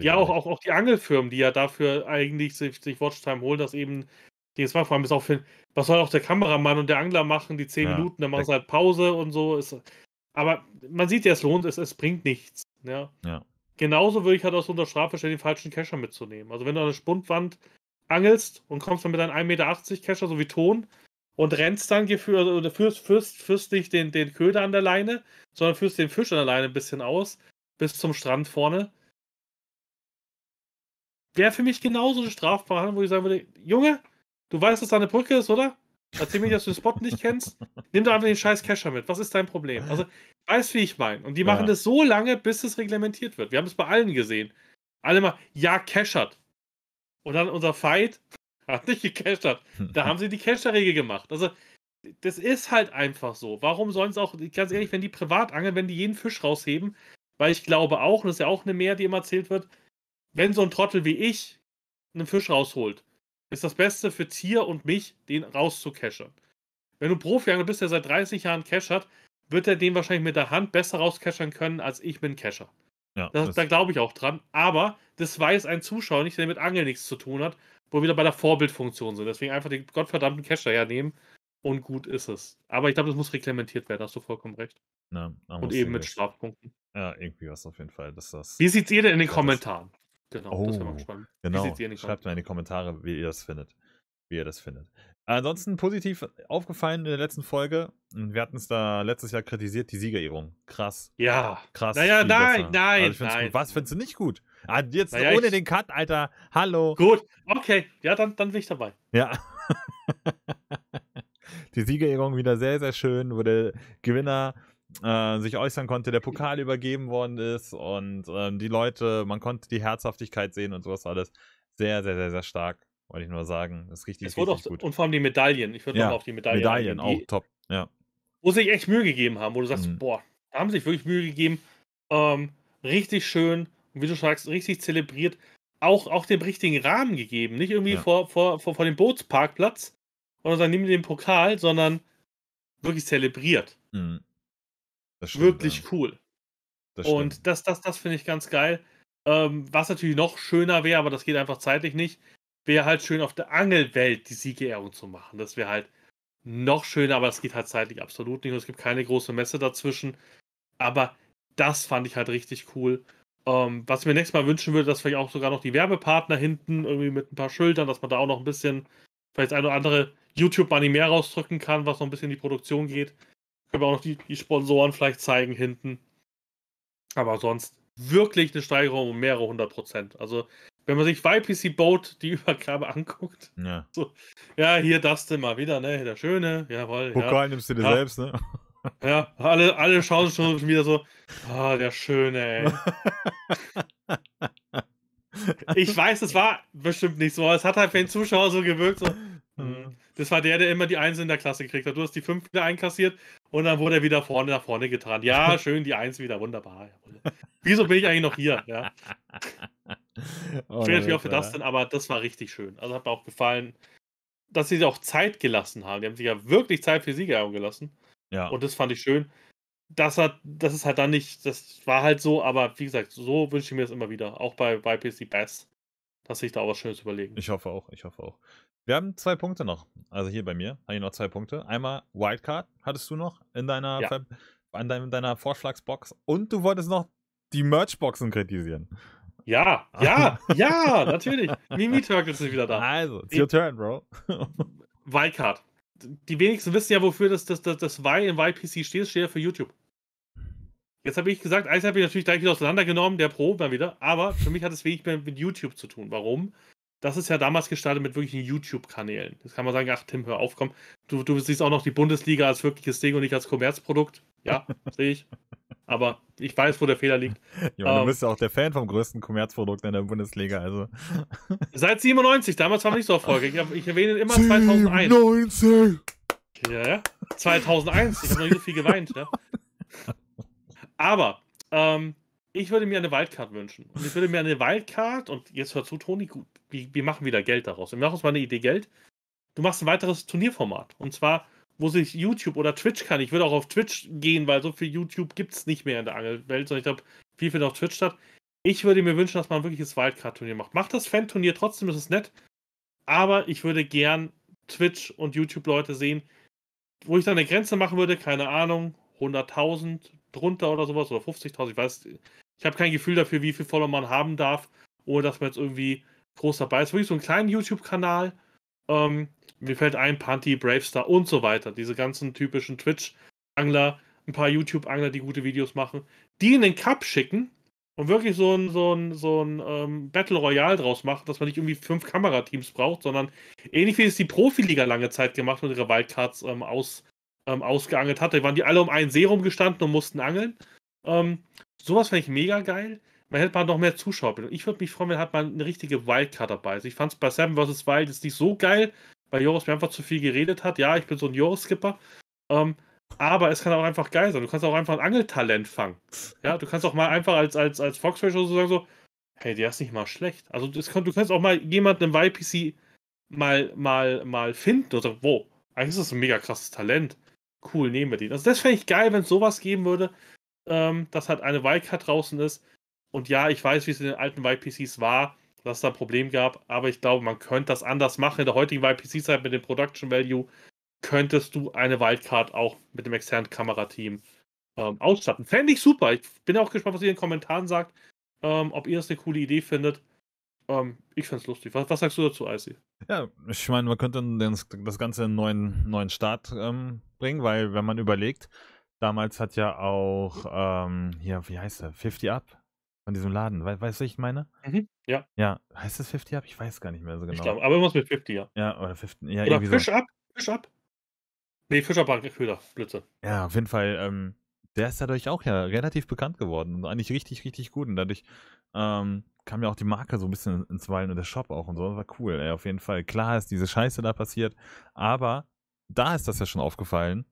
Speaker 1: Ja, auch,
Speaker 2: auch, auch die Angelfirmen, die ja dafür eigentlich sich, sich Watchtime holen, dass eben die jetzt Mal vor allem ist auch für, was soll auch der Kameramann und der Angler machen, die 10 ja, Minuten, dann machen sie halt Pause und so. Ist, aber man sieht ja, es lohnt, es, es bringt nichts. Ja. ja. Genauso würde ich halt auch so unter Strafe stellen, den falschen Kescher mitzunehmen. Also wenn du an eine Spundwand angelst und kommst dann mit einem 1,80 Meter Kescher, so wie Ton, und rennst dann geführt also, oder führst, führst, führst nicht den, den Köder an der Leine, sondern führst den Fisch an der Leine ein bisschen aus, bis zum Strand vorne. Wäre für mich genauso eine Strafbare, wo ich sagen würde, Junge, du weißt, dass da eine Brücke ist, oder? Erzähl mir, dass du den Spot nicht kennst. Nimm doch einfach den scheiß Cacher mit. Was ist dein Problem? Also, weißt wie ich meine. Und die machen ja. das so lange, bis es reglementiert wird. Wir haben es bei allen gesehen. Alle mal, ja, cachert. Und dann unser Fight <laughs> hat nicht gecachert. Da haben sie die Cacher-Regel gemacht. Also, das ist halt einfach so. Warum sollen es auch, ganz ehrlich, wenn die privat angeln, wenn die jeden Fisch rausheben, weil ich glaube auch, und das ist ja auch eine Mehr, die immer erzählt wird, wenn so ein Trottel wie ich einen Fisch rausholt, ist das Beste für Tier und mich, den rauszucachen. Wenn du Profi-Angler bist, der seit 30 Jahren Cash hat, wird er den wahrscheinlich mit der Hand besser rauscachern können, als ich bin Cacher. Ja, das, da glaube ich auch dran. Aber das weiß ein Zuschauer nicht, der mit Angeln nichts zu tun hat, wo wir wieder bei der Vorbildfunktion sind. Deswegen einfach den gottverdammten Cacher hernehmen und gut ist es. Aber ich glaube, das muss reglementiert werden, hast du vollkommen recht. Na, und eben mit
Speaker 1: Strafpunkten. Ja, irgendwie was auf jeden Fall. Dass das, Wie seht's ihr denn in den Kommentaren? Genau, oh, das wäre mal oh, spannend. Genau. Schreibt mal in die Kommentare, wie ihr das findet. Wie ihr das findet. Ansonsten positiv aufgefallen in der letzten Folge, hm, wir hatten es da letztes Jahr kritisiert, die Siegerehrung. Krass. Ja. Krass. Naja, nein, besser. nein, also nein. Gut. Was findest du nicht gut? Ah, jetzt naja, ohne ich... den Cut, Alter. Hallo. Gut,
Speaker 2: okay. Ja, dann, dann bin ich dabei.
Speaker 1: Ja. <laughs> die Siegerehrung wieder sehr, sehr schön, wo der Gewinner äh, sich äußern konnte, der Pokal übergeben worden ist und ähm, die Leute, man konnte die Herzhaftigkeit sehen und sowas alles. Sehr, sehr, sehr, sehr stark, wollte ich nur sagen. Das ist richtig, es richtig auch, gut. Und vor allem die Medaillen. Ich würde ja, auch die Medaillen. Medaillen, auch
Speaker 2: top. Ja. Wo sie sich echt Mühe gegeben haben, wo du sagst, mhm. boah, da haben sie sich wirklich Mühe gegeben. Ähm, richtig schön, wie du sagst, richtig zelebriert. Auch, auch den richtigen Rahmen gegeben. Nicht irgendwie ja. vor, vor, vor, vor dem Bootsparkplatz und dann nimm den Pokal, sondern wirklich zelebriert. Mhm stimmt, wirklich ja. cool. Das und das, das, das finde ich ganz geil. Ähm, was natürlich noch schöner wäre, aber das geht einfach zeitlich nicht, wäre halt schön auf der Angelwelt die Siegerehrung zu machen. Das wäre halt noch schöner, aber das geht halt zeitlich absolut nicht und es gibt keine große Messe dazwischen. Aber das fand ich halt richtig cool. Ähm, was ich mir nächstes Mal wünschen würde, dass vielleicht auch sogar noch die Werbepartner hinten irgendwie mit ein paar Schultern, dass man da auch noch ein bisschen vielleicht ein oder andere YouTube-Money mehr rausdrücken kann, was noch ein bisschen in die Produktion geht. Können wir auch noch die, die Sponsoren vielleicht zeigen hinten. Aber sonst wirklich eine Steigerung um mehrere hundert Prozent. Also, wenn man sich YPC Boat die <laughs> Übergabe anguckt, ja, so, ja hier das denn mal wieder, ne? Der Schöne, jawohl. Pokal ja, nimmst du dir ja, selbst, ne? <laughs> Ja, alle, alle schauen schon <laughs> wieder so, ah, der Schöne, ey. ich weiß, es war bestimmt nicht so, aber es hat halt für den Zuschauer so gewirkt, so, mhm. das war der, der immer die Einsen in der Klasse gekriegt hat. Du hast die fünf wieder einkassiert, und dann wurde er wieder vorne nach vorne getan. Ja, <laughs> schön, die Eins wieder, wunderbar. Wieso bin ich eigentlich noch hier? Ja. Oh, Schwer natürlich auch für das denn, aber das war richtig schön. Also hat mir auch gefallen, dass sie sich auch Zeit gelassen haben. Die haben sich ja wirklich Zeit für Siegerehrung gelassen. Ja. Und das fand ich schön. Das hat, das ist halt dann nicht, das war halt so, aber wie gesagt, so wünsche ich mir das immer wieder. Auch bei, YPC Bass, dass sich da auch was Schönes
Speaker 1: überlegen. Ich hoffe auch, ich hoffe auch. Wir haben zwei Punkte noch. Also hier bei mir habe ich noch zwei Punkte. Einmal Wildcard hattest du noch in deiner, ja. an dein, deiner Vorschlagsbox. Und du wolltest noch die Merchboxen kritisieren. Ja, ja, <laughs> ja, natürlich. Mimi
Speaker 2: Turtles sind wieder da. Also, it's your turn, Bro. <laughs> Wildcard. Die wenigsten wissen ja, wofür das, das, das, das Y im YPC steht. Es steht ja für YouTube. Jetzt habe ich gesagt, Eis habe ich natürlich gleich wieder auseinandergenommen, der Pro mal wieder. Aber für mich hat es wenig mehr mit YouTube zu tun. Warum? das ist ja damals gestartet mit wirklichen YouTube-Kanälen. Das kann man sagen, ach Tim, hör auf, komm. Du, du siehst auch noch die Bundesliga als wirkliches Ding und nicht als Kommerzprodukt. Ja, <laughs> sehe ich. Aber ich weiß, wo der Fehler
Speaker 1: liegt. Ja, ähm, du bist ja auch der Fan vom größten Kommerzprodukt in der Bundesliga. Also. <laughs>
Speaker 2: Seit 97, damals war wir nicht so erfolgreich. Ich, ich erwähne immer 2001. 97! Ja, ja. 2001, ich habe noch nie so viel geweint. Ja. <laughs> Aber ähm, ich würde mir eine Wildcard wünschen. Und ich würde mir eine Wildcard, und jetzt hör zu, Toni, wir, wir machen wieder Geld daraus. Wir machen uns mal eine Idee Geld. Du machst ein weiteres Turnierformat. Und zwar, wo sich YouTube oder Twitch kann. Ich würde auch auf Twitch gehen, weil so viel YouTube gibt es nicht mehr in der Angelwelt, sondern ich glaube, viel findet auf Twitch statt. Ich würde mir wünschen, dass man ein wirkliches Wildcard-Turnier macht. Macht das Fan-Turnier trotzdem, ist es nett. Aber ich würde gern Twitch und YouTube-Leute sehen, wo ich dann eine Grenze machen würde, keine Ahnung, 100.000 drunter oder sowas oder 50.000, ich weiß, ich habe kein Gefühl dafür, wie viel Follower man haben darf, ohne dass man jetzt irgendwie groß dabei ist. Wirklich so einen kleinen YouTube-Kanal. Ähm, mir fällt ein, Panty, Bravestar und so weiter. Diese ganzen typischen Twitch-Angler, ein paar YouTube-Angler, die gute Videos machen, die in den Cup schicken und wirklich so ein, so ein, so ein ähm, Battle Royale draus machen, dass man nicht irgendwie fünf Kamerateams braucht, sondern ähnlich wie es die Profiliga lange Zeit gemacht hat und ihre Wildcards ähm, aus, ähm, ausgeangelt hatte. Da waren die alle um einen See rumgestanden und mussten angeln. Ähm, sowas fände ich mega geil. Man hätte mal noch mehr Zuschauer. Ich würde mich freuen, wenn hat man eine richtige Wildcard dabei ist. Ich fand es bei Sam vs. Wild jetzt nicht so geil, weil Joris mir einfach zu viel geredet hat. Ja, ich bin so ein Joris-Skipper. Ähm, aber es kann auch einfach geil sein. Du kannst auch einfach ein Angeltalent fangen. Ja, du kannst auch mal einfach als, als, als Fox Ratio so sagen so, hey, der ist nicht mal schlecht. Also kann, du kannst auch mal jemanden im YPC mal, mal, mal finden und sagen, eigentlich ist das ein mega krasses Talent. Cool, nehmen wir den. Also das fände ich geil, wenn es sowas geben würde ähm, dass halt eine Wildcard draußen ist. Und ja, ich weiß, wie es in den alten YPCs war, dass es da ein Problem gab, aber ich glaube, man könnte das anders machen. In der heutigen YPC-Zeit halt mit dem Production Value könntest du eine Wildcard auch mit dem externen Kamerateam ähm, ausstatten. Fände ich super. Ich bin auch gespannt, was ihr in den Kommentaren sagt, ähm, ob ihr das eine coole Idee findet. Ähm, ich fände es lustig. Was, was, sagst du dazu, Icy?
Speaker 1: Ja, ich meine, man könnte das Ganze in einen neuen, neuen Start ähm, bringen, weil wenn man überlegt, Damals hat ja auch, ähm, hier, wie heißt er? 50 Up von diesem Laden. We weißt du, ich meine? Mhm, ja. Ja, heißt das 50 Up? Ich weiß gar nicht mehr so genau. Ich glaube, aber irgendwas mit 50, ja. Ja, oder 50. Ja, oder Fisch so. Up? Fisch Up? Nee, Fisch Up
Speaker 2: war Köder, Blödsinn.
Speaker 1: Ja, auf jeden Fall. Ähm, der ist dadurch auch ja relativ bekannt geworden und eigentlich richtig, richtig gut. Und dadurch ähm, kam ja auch die Marke so ein bisschen ins Weilen und der Shop auch und so. Das war cool, ey, auf jeden Fall. Klar ist diese Scheiße da passiert, aber da ist das ja schon aufgefallen,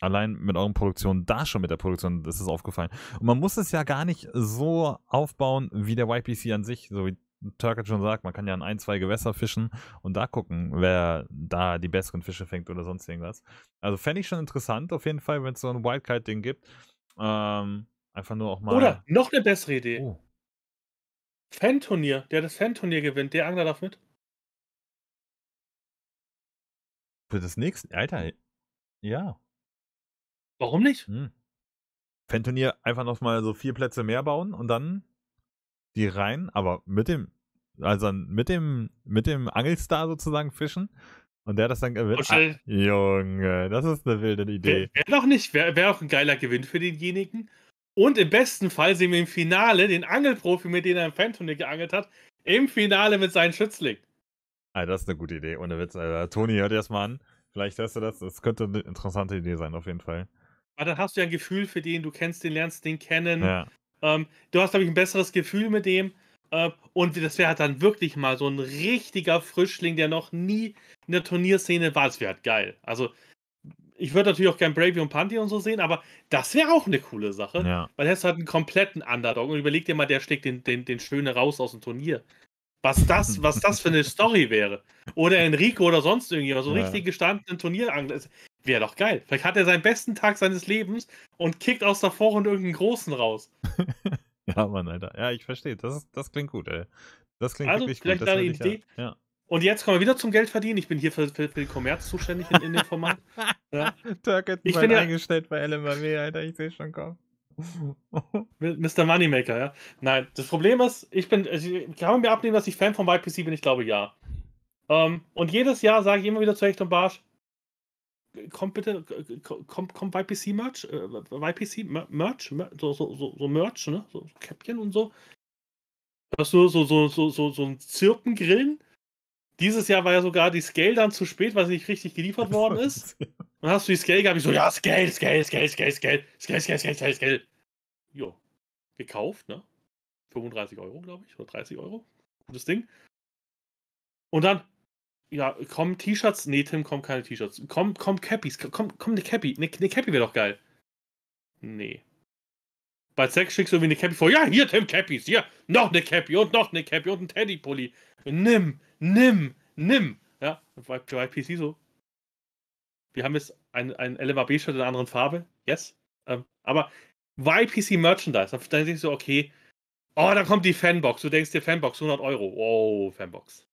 Speaker 1: Allein mit euren Produktionen, da schon mit der Produktion, das ist aufgefallen. Und man muss es ja gar nicht so aufbauen wie der YPC an sich, so wie Turkett schon sagt, man kann ja an ein, zwei Gewässer fischen und da gucken, wer da die besseren Fische fängt oder sonst irgendwas. Also fände ich schon interessant auf jeden Fall, wenn es so ein Wildcard-Ding gibt. Ähm, einfach nur auch mal. Oder noch eine bessere Idee. Oh. Fan-Turnier, der das Fan-Turnier gewinnt, der Angler darf mit. Für das nächste, Alter, ja. Warum nicht? Hm. Fan-Turnier einfach nochmal so vier Plätze mehr bauen und dann die rein, aber mit dem, also mit dem, mit dem Angelstar sozusagen fischen. Und der das dann gewinnt. Oh, ah, Junge, das ist eine wilde Idee. Wäre
Speaker 2: doch nicht, wäre wär auch ein geiler Gewinn für denjenigen. Und im besten Fall sehen wir im Finale den Angelprofi, mit dem er im Fan-Turnier geangelt hat, im Finale mit seinen Schützling.
Speaker 1: Ah, das ist eine gute Idee, ohne Witz. Alter. Toni, hört erst mal an. Vielleicht hörst du das. Das könnte eine interessante Idee sein, auf jeden Fall. Aber ah, dann hast du ja ein Gefühl für den, du kennst den, lernst den kennen. Ja. Ähm,
Speaker 2: du hast, glaube ich, ein besseres Gefühl mit dem. Äh, und das wäre halt dann wirklich mal so ein richtiger Frischling, der noch nie in der Turnierszene war. Das wäre halt geil. Also, ich würde natürlich auch gern Bravey und Panty und so sehen, aber das wäre auch eine coole Sache. Ja. Weil er ist halt einen kompletten Underdog. Und überleg dir mal, der schlägt den, den, den Schöne raus aus dem Turnier. Was das, was das für eine <laughs> Story wäre. Oder Enrico oder sonst irgendjemand. So ja. richtig gestandenen Turnierangler. Wäre doch geil. Vielleicht hat er seinen besten Tag seines Lebens und kickt aus der Vorrunde irgendeinen Großen raus.
Speaker 1: <laughs> ja, Mann, Alter. Ja, ich verstehe. Das, das klingt gut, ey. Das klingt also, wirklich vielleicht gut. Eine das Idee. Ja.
Speaker 2: Und jetzt kommen wir wieder zum Geldverdienen. Ich bin hier für, für, für den Kommerz zuständig in, in dem Format. <laughs> Ja.
Speaker 1: ich bin ja, bei LMW, Alter. Ich sehe schon kommen.
Speaker 2: <laughs> Mr. Moneymaker, ja. Nein, das Problem ist, ich bin, also, kann man mir abnehmen, dass ich Fan von YPC bin? Ich glaube ja. Um, ähm, und jedes Jahr sage ich immer wieder zu Echt und Barsch, kommt bitte, kommt, kommt YPC-Merch, äh, YPC-Merch, so, so, so, so Merch, ne? So Käppchen und so. Hast du so, so, so, so, so ein Zirpengrillen? Dieses Jahr war ja sogar die Scale dann zu spät, weil sie nicht richtig geliefert worden ist. Dann hast du die Scale gehabt, ich so, ja, Scale, Scale, Scale, Scale, Scale, Scale, Scale, Scale, Scale, Scale. Jo. Gekauft, ne? 35 Euro, glaube ich, oder 30 Euro. Gutes Ding. Und dann, ja, kommen T-Shirts? Nee, Tim, kommen keine T-Shirts. Komm, komm Cappies. Komm, komm eine Cappy. Eine, eine Cappy wäre doch geil. Nee. Bei Zack schickst du irgendwie eine Cappy vor. Ja, hier, Tim, Cappies. Hier, noch eine Cappy und noch eine Cappy und ein Teddypulli. Nimm, nimm, nimm. Ja, und bei, bei PC so. Wir haben jetzt ein, ein LMAB-Shirt in einer anderen Farbe. Yes. Ähm, aber YPC Merchandise. Dann denkst du, okay, oh, da kommt die Fanbox. Du denkst dir, Fanbox, 100 Euro. Wow, Fanbox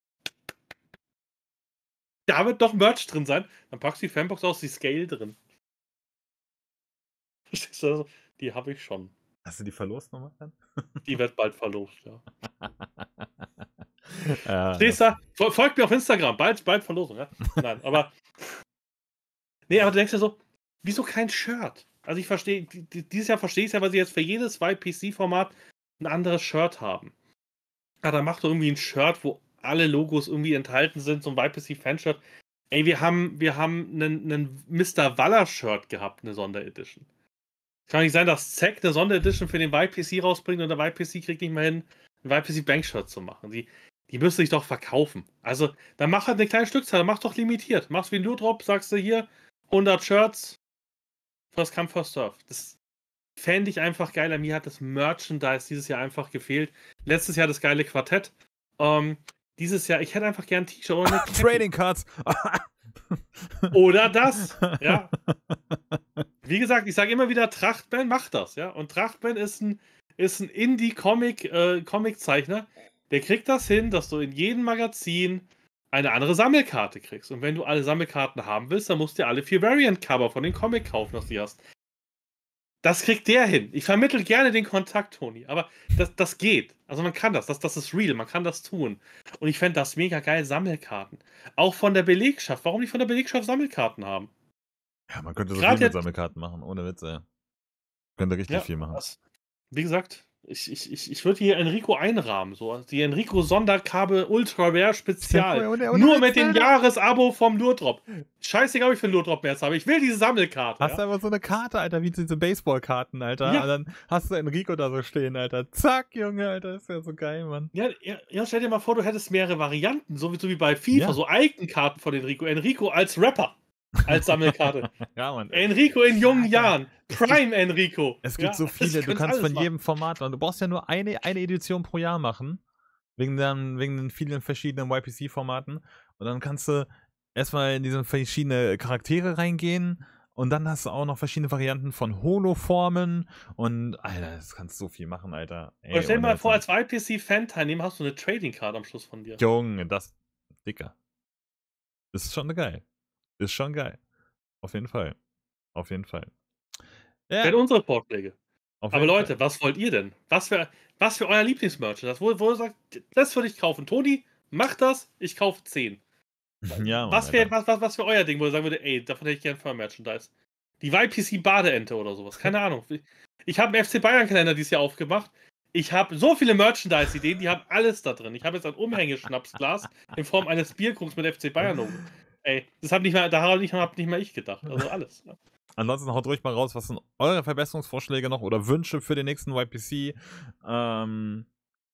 Speaker 2: da wird doch Merch drin sein. Dann packst du die Fanbox aus, die Scale drin. Verstehst <laughs> du? Also, die habe ich schon.
Speaker 1: Hast du die verlost nochmal dann?
Speaker 2: <laughs> Die wird bald verlost, ja. <laughs> ja Stehst da, folgt mir auf Instagram, bald, bald Verlosung, ja? Nein, aber. Nee, aber du denkst ja so, wieso kein Shirt? Also ich verstehe, dieses Jahr verstehe ich es ja, weil sie jetzt für jedes YPC-Format ein anderes Shirt haben. Ah, ja, dann macht doch irgendwie ein Shirt, wo alle Logos irgendwie enthalten sind, so ein YPC Fanshirt. Ey, wir haben, wir haben einen, einen Mr. Waller-Shirt gehabt, eine Sonderedition. Kann nicht sein, dass Zack eine Sonderedition für den YPC rausbringt und der YPC kriegt nicht mal hin, ein YPC Bankshirt zu machen. Die, die müssen sich doch verkaufen. Also, dann mach halt eine kleine Stückzahl, mach doch limitiert. Mach's wie ein loot sagst du hier 100 Shirts, first come, first serve. Das fände ich einfach geil. Mir hat das Merchandise dieses Jahr einfach gefehlt. Letztes Jahr das geile Quartett. Ähm, dieses Jahr, ich hätte einfach gern ein T-Shirt oder <laughs> Trading Cards. <laughs> oder das, ja. Wie gesagt, ich sage immer wieder, Trachtman macht das, ja. Und Trachtman ist ein, ist ein Indie-Comic-Comic-Zeichner. Äh, der kriegt das hin, dass du in jedem Magazin eine andere Sammelkarte kriegst. Und wenn du alle Sammelkarten haben willst, dann musst du dir alle vier Variant-Cover von den Comic kaufen, was du hast. Das kriegt der hin. Ich vermittel gerne den Kontakt, Toni. Aber das, das geht. Also man kann das. das. Das ist real. Man kann das tun. Und ich fände das mega geil, Sammelkarten. Auch von der Belegschaft. Warum nicht von der Belegschaft Sammelkarten haben? Ja, man könnte so Grad viel mit Sammelkarten machen, ohne Witze. könnte richtig ja, viel machen. Das, wie gesagt, ich, ich, ich, ich würde hier Enrico einrahmen, so. Also die Enrico Sonderkabel Ultra Rare Spezial. und, und, Nur mit dem Jahresabo vom Lurtrop. Scheiße, ob ich für Lurtrop mehr habe. Ich will diese Sammelkarte.
Speaker 1: Hast ja? du einfach so eine Karte, Alter, wie diese Baseballkarten, Alter. Ja. dann hast du Enrico da so stehen, Alter. Zack, Junge, Alter. Ist ja so geil, Mann. Ja, ja stell dir mal vor, du hättest mehrere Varianten, so wie, so wie
Speaker 2: bei FIFA, so Eigenkarten von Enrico. Enrico als Rapper als Sammelkarte. <laughs> ja, Mann.
Speaker 1: Enrico in jungen Jahren. Prime Enrico. Es gibt ja, so viele. Du kannst von machen. jedem Format machen. Du brauchst ja nur eine, eine Edition pro Jahr machen. Wegen, den, wegen den vielen verschiedenen YPC-Formaten. Und dann kannst du erstmal in diese verschiedenen Charaktere reingehen. Und dann hast du auch noch verschiedene Varianten von Holoformen. Und, Alter, das kannst du so viel machen, Alter. Ey, stell dir mal vor,
Speaker 2: als YPC-Fan-Teilnehmer hast du eine Trading-Card am Schluss von dir.
Speaker 1: Junge, das. Dicker. Das ist schon geil. Ist schon geil. Auf jeden Fall. Auf jeden Fall. Ja. Wenn unsere Vorschläge. Aber Leute, Fall. was wollt ihr denn? Was
Speaker 2: für, was für euer Lieblingsmerchandise? Wo, wo sagt, das würde ich kaufen. Toni, mach das, ich kaufe 10. <laughs> Ja, was wäre was, was, was für euer Ding, wo ihr sagen würdet, ey, davon hätte ich gerne Firma-Merchandise. Die YPC Badeente oder sowas, <laughs> keine Ahnung. Ich habe einen FC Bayern-Kalender dieses Jahr aufgemacht. Ich habe so viele Merchandise-Ideen, die haben alles da drin. Ich habe jetzt ein <laughs> Umhängeschnapsglas in Form
Speaker 1: eines Bierkrugs mit FC Bayern oben. Ey, das hab nicht mal, da habe ich hab nicht mal ich gedacht. Also <laughs> alles. Ne? Ansonsten haut ruhig mal raus, was sind eure Verbesserungsvorschläge noch oder Wünsche für den nächsten YPC? Ähm,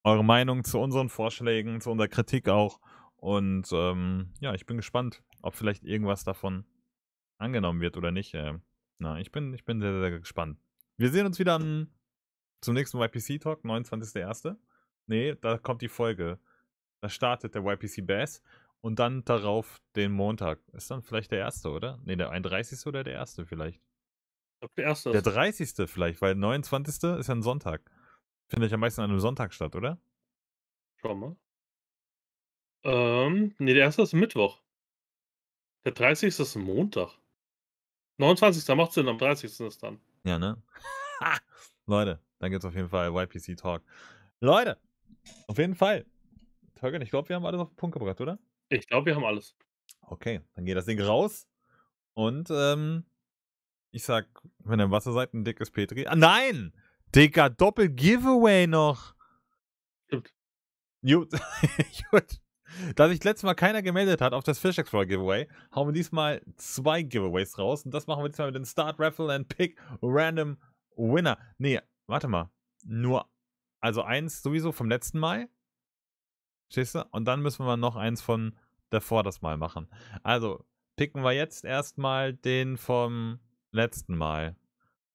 Speaker 1: eure Meinung zu unseren Vorschlägen, zu unserer Kritik auch. Und ähm, ja, ich bin gespannt, ob vielleicht irgendwas davon angenommen wird oder nicht. Äh, na, ich bin, ich bin sehr, sehr gespannt. Wir sehen uns wieder an, zum nächsten YPC-Talk, 29.01. Nee, da kommt die Folge. Da startet der YPC Bass und dann darauf den Montag. Ist dann vielleicht der erste, oder? Ne, der 31. oder der erste vielleicht? Glaub, der erste. Der 30. vielleicht, weil 29. ist ja ein Sonntag. Finde ich am meisten an einem Sonntag statt, oder? Schau mal. Ähm,
Speaker 2: ne, der erste ist Mittwoch. Der 30. ist ein Montag. 29. macht Sinn, am 30. ist dann.
Speaker 1: Ja, ne? <laughs> Leute, dann gibt's auf jeden Fall YPC Talk. Leute, auf jeden Fall. Holger, ich glaube, wir haben alles auf den Punkt gebracht, oder? Ich glaube, wir haben alles. Okay, dann geht das Ding raus. Und ähm, ich sag, wenn ihr im Wasser seid, ein dickes Petri. Ah, nein! Dicker Doppel-Giveaway noch! Stimmt. Gut. Gut. <laughs> Da sich letztes Mal keiner gemeldet hat auf das Fish Explorer Giveaway, haben wir diesmal zwei Giveaways raus. Und das machen wir diesmal mit dem Start Raffle and Pick Random Winner. Nee, warte mal. Nur, also eins sowieso vom letzten Mal. Stehst du? Und dann müssen wir noch eins von davor das mal machen. Also, picken wir jetzt erstmal den vom letzten Mal.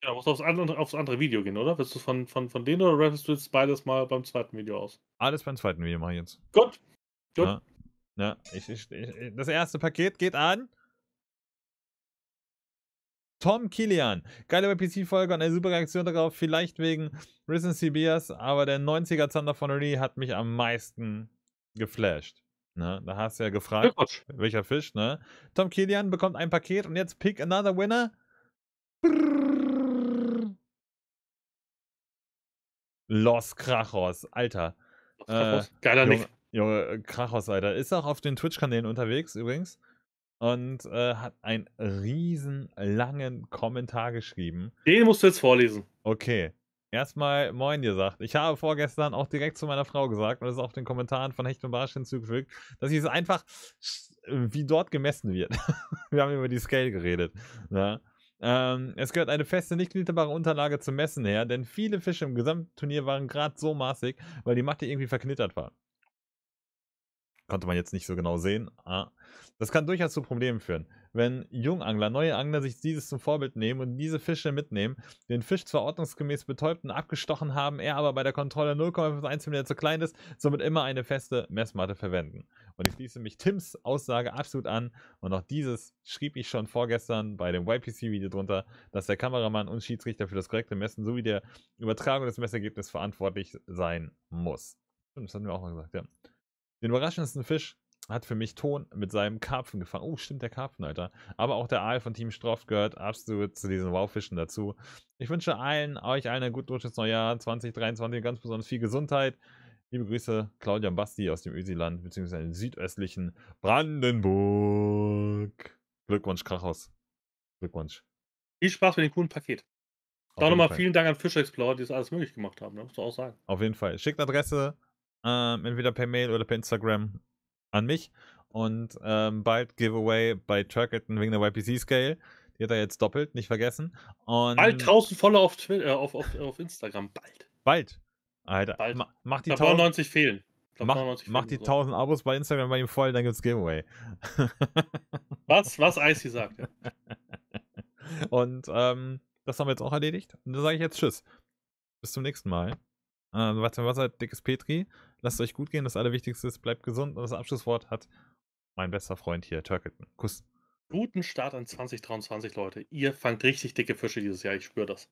Speaker 1: Ja, musst aufs andere, aufs andere Video gehen, oder? Willst du von, von, von denen oder rappst du jetzt
Speaker 2: beides mal beim zweiten Video aus?
Speaker 1: Alles beim zweiten Video mache ich jetzt. Gut. Gut. Ja, ja ich, ich, ich, das erste Paket geht an. Tom Kilian. Geile PC-Folge und eine super Reaktion darauf. Vielleicht wegen Risen CBS, aber der 90er Zander von Lee hat mich am meisten geflasht. Ne? Da hast du ja gefragt, Fisch. welcher Fisch, ne? Tom Kilian bekommt ein Paket und jetzt pick another winner. Brrr. Los Krachos, Alter. Äh, Geiler Junge, Nick. Junge, Krachos, Alter. Ist auch auf den Twitch-Kanälen unterwegs übrigens. Und äh, hat einen riesen langen Kommentar geschrieben. Den musst du jetzt vorlesen. Okay. Erstmal Moin gesagt. Ich habe vorgestern auch direkt zu meiner Frau gesagt und das ist auch den Kommentaren von Hecht und Barsch hinzugefügt, dass ich es einfach, wie dort gemessen wird. <laughs> Wir haben über die Scale geredet. Ja. Ne? Ähm, es gehört eine feste, nicht gliederbare Unterlage zum Messen her, denn viele Fische im Gesamtturnier waren gerade so maßig, weil die Matte irgendwie verknittert war konnte man jetzt nicht so genau sehen. Ah. Das kann durchaus zu Problemen führen. Wenn Jungangler, neue Angler sich dieses zum Vorbild nehmen und diese Fische mitnehmen, den Fisch zwar ordnungsgemäß betäubt und abgestochen haben, er aber bei der Kontrolle 0,51 mm zu klein ist, somit immer eine feste Messmatte verwenden. Und ich schließe mich Tims Aussage absolut an und auch dieses schrieb ich schon vorgestern bei dem YPC-Video drunter, dass der Kameramann und Schiedsrichter für das korrekte Messen sowie der Übertragung des Messergebnisses verantwortlich sein muss. Stimmt, das hatten wir auch mal gesagt, ja. Den überraschendsten Fisch hat für mich Ton mit seinem Karpfen gefangen. Oh, stimmt, der Karpfen, Alter. Aber auch der Aal von Team Stroff gehört absolut zu diesen Wow-Fischen dazu. Ich wünsche allen, euch allen ein gut durchs Neujahr 2023 ganz besonders viel Gesundheit. Liebe Grüße, Claudia Basti aus dem Ösiland, beziehungsweise dem südöstlichen Brandenburg. Glückwunsch, Krachos. Glückwunsch. Viel Spaß mit dem coolen Paket. Auch nochmal vielen
Speaker 2: Dank an Fischexplorer, die das alles möglich gemacht haben, ne? musst du auch sagen.
Speaker 1: Auf jeden Fall. Schickt Adresse, ähm, entweder per Mail oder per Instagram an mich. Und ähm, bald Giveaway bei Turketon wegen der YPC-Scale. Die hat er jetzt doppelt, nicht vergessen. Und bald 1000 Follower auf, Twitter, äh, auf, auf, auf Instagram. Bald. Bald. Alter.
Speaker 2: Bald. Ma mach die 1000, 90 fehlen. mach, mach die so. 1000
Speaker 1: Abos bei Instagram bei ihm voll, dann gibt's Giveaway. <laughs> was, was Icy sagt. Und ähm, das haben wir jetzt auch erledigt. Und dann sage ich jetzt Tschüss. Bis zum nächsten Mal. Ähm, Wasser, Wasser, dickes Petri. Lasst euch gut gehen. Das Allerwichtigste ist, bleibt gesund. Und das Abschlusswort hat mein bester Freund hier, Turkleton. Kuss.
Speaker 2: Guten Start an 2023, Leute. Ihr fangt richtig dicke Fische dieses Jahr. Ich spüre das.